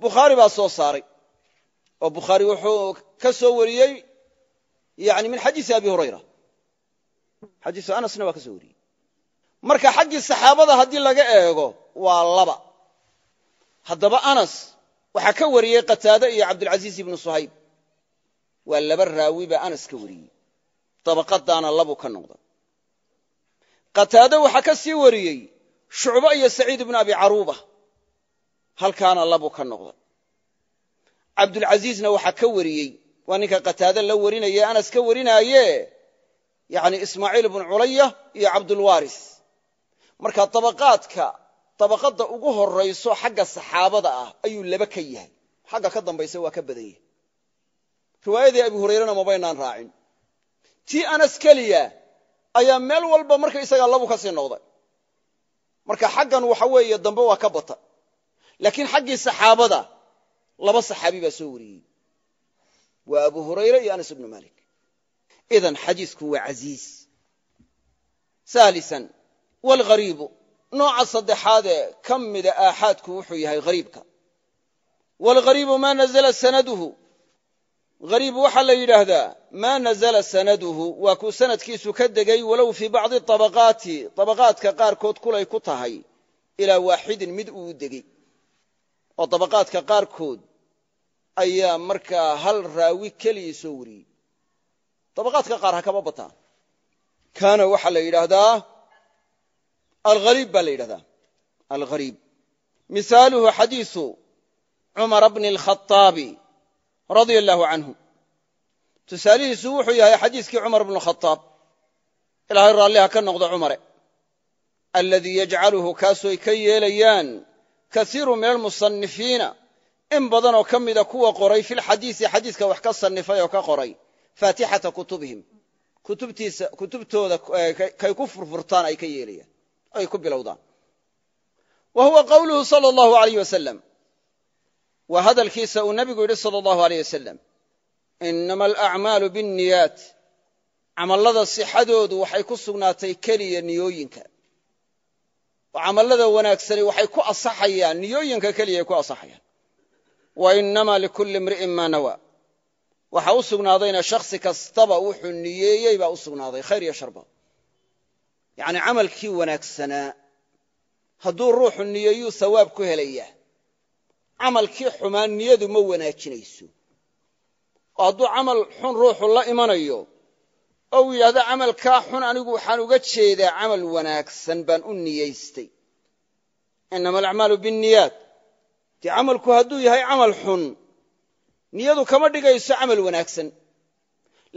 bukhaari baa soo saaray oo bukhaari wuxuu ka soo wariyey yani min xadiisi abi hurayra xadiisu anasna waa ka soo wariyey marka xaggii saxaabada haddii laga eego waa laba haddaba anas waxaa ka wariyey qataade iyo cabdulcasiis ibnu suhayb waa laba raawi baa anas ka wariyey dabaqadaana labu ka noqday qataade waxaa ka sii wariyey shucbo iyo saciid ibnu abi caruuba halkaana labu ka noqday cabdulcasiisna waxaa ka wariyey waa ninka qataade la warinaye anas ka warinaaye yani ismaaciil ibnu culaya iyo cabdulwaris marka dabaqaadka dabaqada ugu horayso xagga saxaabada ah ayuu laba ka yahay xagga ka dambaysa waa ka badan yahay riwaayadii abi hurayrena mabaynaan raacin ti anas keliya ayaa meel walba marka markaysagaa labu ka sii noqday marka xaggan waxa weeye dambe waa ka bata laakiin xaggii saxaabada laba saxaabi baa soo wariyey waa abu hurayre iyo anas ibnu malik idan xadiisku waa casiiz alisan wlariibu nooca saddexaadee ka mida aaxaadku wuxuu yahay hariibka walghariibu maa nazla sanaduhu hariib waxaa la yidhaahdaa maa nazala sanaduhu waa kuu sanadkiisu ka degay walow fii bacdi abaqaati abaqaadka qaarkood kulay ku tahay ilaa waaxidin mid uu degey oo dabaqaadka qaarkood ayaa markaa hal raawi keliya soo wariyey dabaqaadka qaar ha kaba bataa kaana waxaa la yidhaahdaa alhariib baa la yidhahdaa alhariib misaaluhu xadiisu cumara bni اlkhaطaabi radia allahu canhu tusaalihiisu wuxuu yahay xadiiskii cumar bnu khaaab ilaahay raalli ha ah ka noqdo cumare aladii yajcaluhu kaasooy ka yeelayaan kaiiru min almusanifiina in badanoo ka mida kuwa qoray fi lxadiisi xadiiska wax ka sanifay oo ka qoray faatixata kutubihim kutubtooda eh, kay ku furfurtaan ay ka yeelayaan ay ku bilowdaan wa huwa qowluhu sal allahu alayh wasalam waa hadalkiisa uu nebigu yidhi sal allahu aleyh wasalam inama alacmaalu binniyaat camallada sixadoodu waxay ku sugnaatay keliya niyooyinka oo camallada wanaagsani waxay ku asaxayaan niyooyinka keliyaay ku asaxayaan wa innamaa likulli imri'in maa nawaa waxaa u sugnaadayna shakhsi kastaba wuxuu niyeeyey baa u sugnaaday khayr iyo sharba yacni camalkii wanaagsanaa hadduu ruuxu niyeeyuu sawaab ku helayaa camalkii xumaa niyadu ma wanaajinayso oo hadduu camal xun ruuxu la imanayo oo uu yidhaahdo camalkaa xun anigu waxaan uga jeedaa camal wanaagsan baan u niyaystay inama alacmaalu binniyaat dee camalku hadduu yahay camal xun niyadu kama dhigayso camal wanaagsan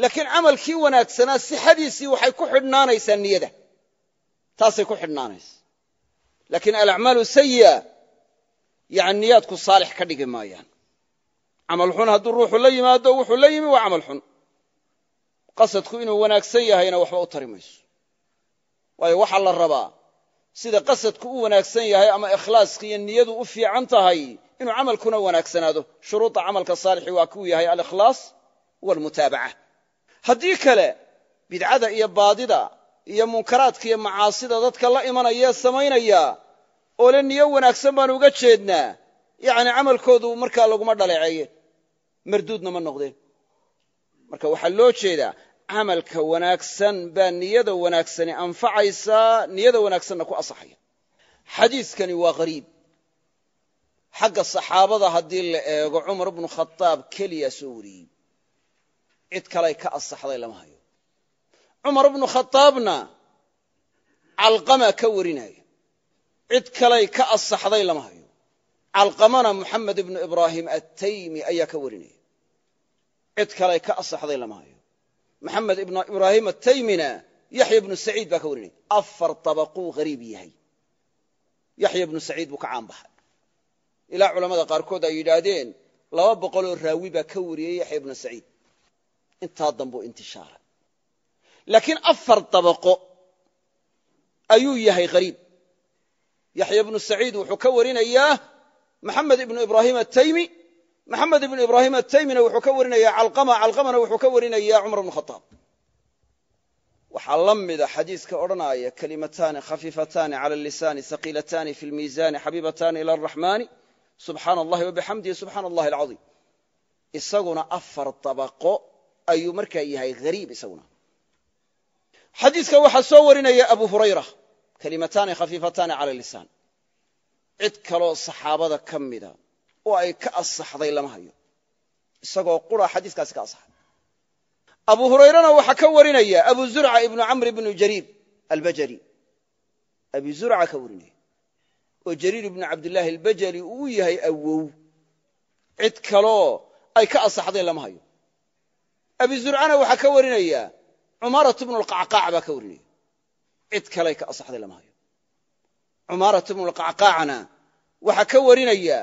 laakiin camalkii wanaagsanaa sixadiisii waxay ku xidhnaanaysaa niyada taasay ku xidhnaanaysa laakiin alacmaalu sayi'a yani niyaadku saalix ka dhigi maayaan camal xun hadduu ruuxu la yimaado wuxuu la yimi waa camal xun qasadku inuu wanaagsan yahayna waxba u tari mayso waayo waxaa la rabaa sida qasadku u wanaagsan yahay ama ikhlaaska iyo niyadu u fiican tahay inuu camalkuna wanaagsanaado shuruuda camalka saalixi waa kuu yahay alikhlaas walmutaabaca haddii kale bidcada iyo baadida iyo munkaraadka iyo macaasida dadka la imanaya samaynaya oo le niyo wanaagsan baan uga jeednaa yacni camalkoodu markaa laguma dhaleeceeye marduudna ma noqdeen marka waxaa loo jeedaa camalka wanaagsan baa niyada wanaagsani anfacaysaa niyada wanaagsanna ku asaxaya xadiidkani waa qariib xagga saxaabada haddii la eego cumar bnu khadaab keliya soo wariyey cid kalay ka asaxday lama hayo cumar bnu khadaabna calqama ka warinaya cid kalay ka asaxday lama hayo calqamana muxamed ibnu ibraahim ataymi ayaa ka warinaya cid kalay ka asaxday lama hayo maxamed ibnu ibraahim ataymina yaxya ibnu saciid baa ka warinaya afar abaquu ariib yahay yaxya ibnu saciid buu ka caan baxay ilaa culamada qaarkood ay yidhaahdeen laba boqoloo raawi baa ka wariyey yaxya ibnu saciid intaa dambuu intishaaray laakiin afar dabaqo ayuu yahay qariib yaxya ibnu saciid wuxuu ka warinayaa maxamed ibnu ibrahim ataymi maxamed ibnu ibrahim ataymina wuxuu ka warinaya calqama calqamana wuxuu ka warinaya cumar bnu khadaab waxaa la mida xadiiska odhanaya kalimataani khafiifataani cala lisaani haqiilataani fi lmiisaani xabiibataani ila araxmaani subxaana allahi wabixamdihi subxaana allahi alcaiim isaguna afar dabaqo ayuu markaa yahay hariib isaguna xadiiska waxaa soo warinaya abu hurayra kalimataani khafiifataani cala lisaan cid kaloo saxaabada ka mida oo ay ka asaxday lama hayo isagoo qura xadiiskaasi ka asaxay abu hurayrana waxaa ka warinaya abu zurca ibnu camr ibnu jariir albajali abu zurca ka warinaya oo jariir ibnu cabdillaahi albajali uu yahay awow cid kaloo ay ka asaxday lama hayo abi zurcana waxaa ka warinaya umarat bnu lqacqaac baa ka warinaya cid kaley ka asaxday lama hayo umaarat ibnu lqacqaacna waxaa ka warinaya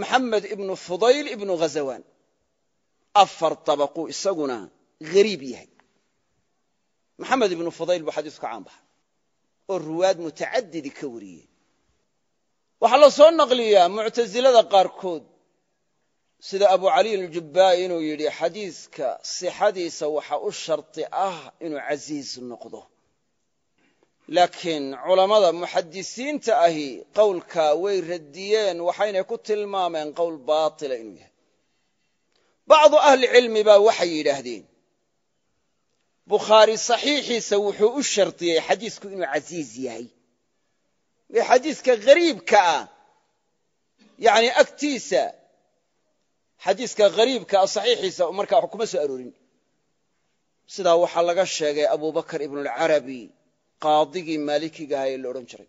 maxamed ibnu fudayl ibnu ghazawaan afar abaqu isaguna hariib yahay maxamed ibnu fudayl buu xadiisu ka caan baxa oo ruwaad mutacadidi ka wariyey waxaa la soo naqliyaa muctasilada qaarkood sida abu caliin aljubbaai inuu yidhi xadiidka sixadiisa waxa u sharti ah inuu casiis noqdo laakiin culammada muxadisiinta ahi qowlka way radiyeen waxaynay ku tilmaameen qowl baatila inuu yahay bacdu cilmi baa waxay yidhaahdeen bukhaari saxiixiisa wuxuu u shardiyey xadiisku inuu casiiz yahay ee xadiiska hariibka ah yani agtiisa xadiiska hariibka saxiixiisa markaa kuma soo aroorin sidaa waxaa laga sheegay abubakar ibnulcarabi qaadigii maalikiga ahaa ee la odhan jiray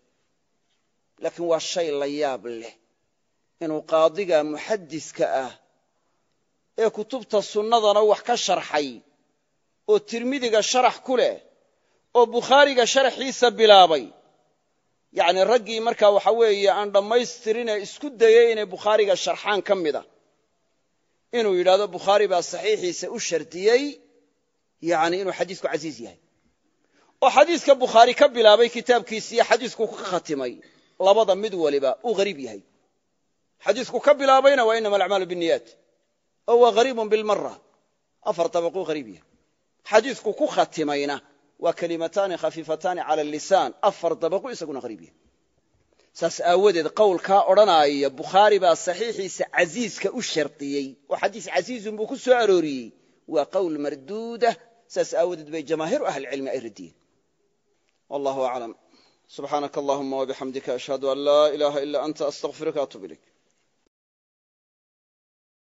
laakiin waa shay la yaab leh inuu qaadiga muxadiska ah ee kutubta sunnadana wax ka sharxay oo tirmidiga sharax ku leh oo bukhaariga sharaxiisa bilaabay yacnii raggii markaa waxa weeye aan dhammaystirin ee isku dayay inay bukhaariga sharxaan ka mid a inuu yidhaahdo bukhaari baa saxiixiisa u shardiyey yani inuu xadiisku casiiz yahay oo xadiiska bukhaari ka bilaabay kitaabkiisiiyo xadiisku ka khatimay labada mid waliba uu hariib yahay xadiisku ka bilaabayna waa inama alacmaalu binniyaat oo waa hariibun bilmara afar dabaquu hariib yahay xadiisku ku khatimayna waa kelimataani khafiifataani cala lisaan afar dabaqu isaguna hariib yahay saas aawadeed qowlkaa odhanaya bukhaari baa saxiixiisa casiiska u shardiyey oo xadiis casiizun buu ku soo arooriyey waa qowl marduudah saas aawadeed bay jamaahiiru ahlicilmi ay radiyeen wallahu aclam subxaanaka allahuma wabixamdika ashhadu an laa ilaaha ilaa anta astaqfiruka atub ilayk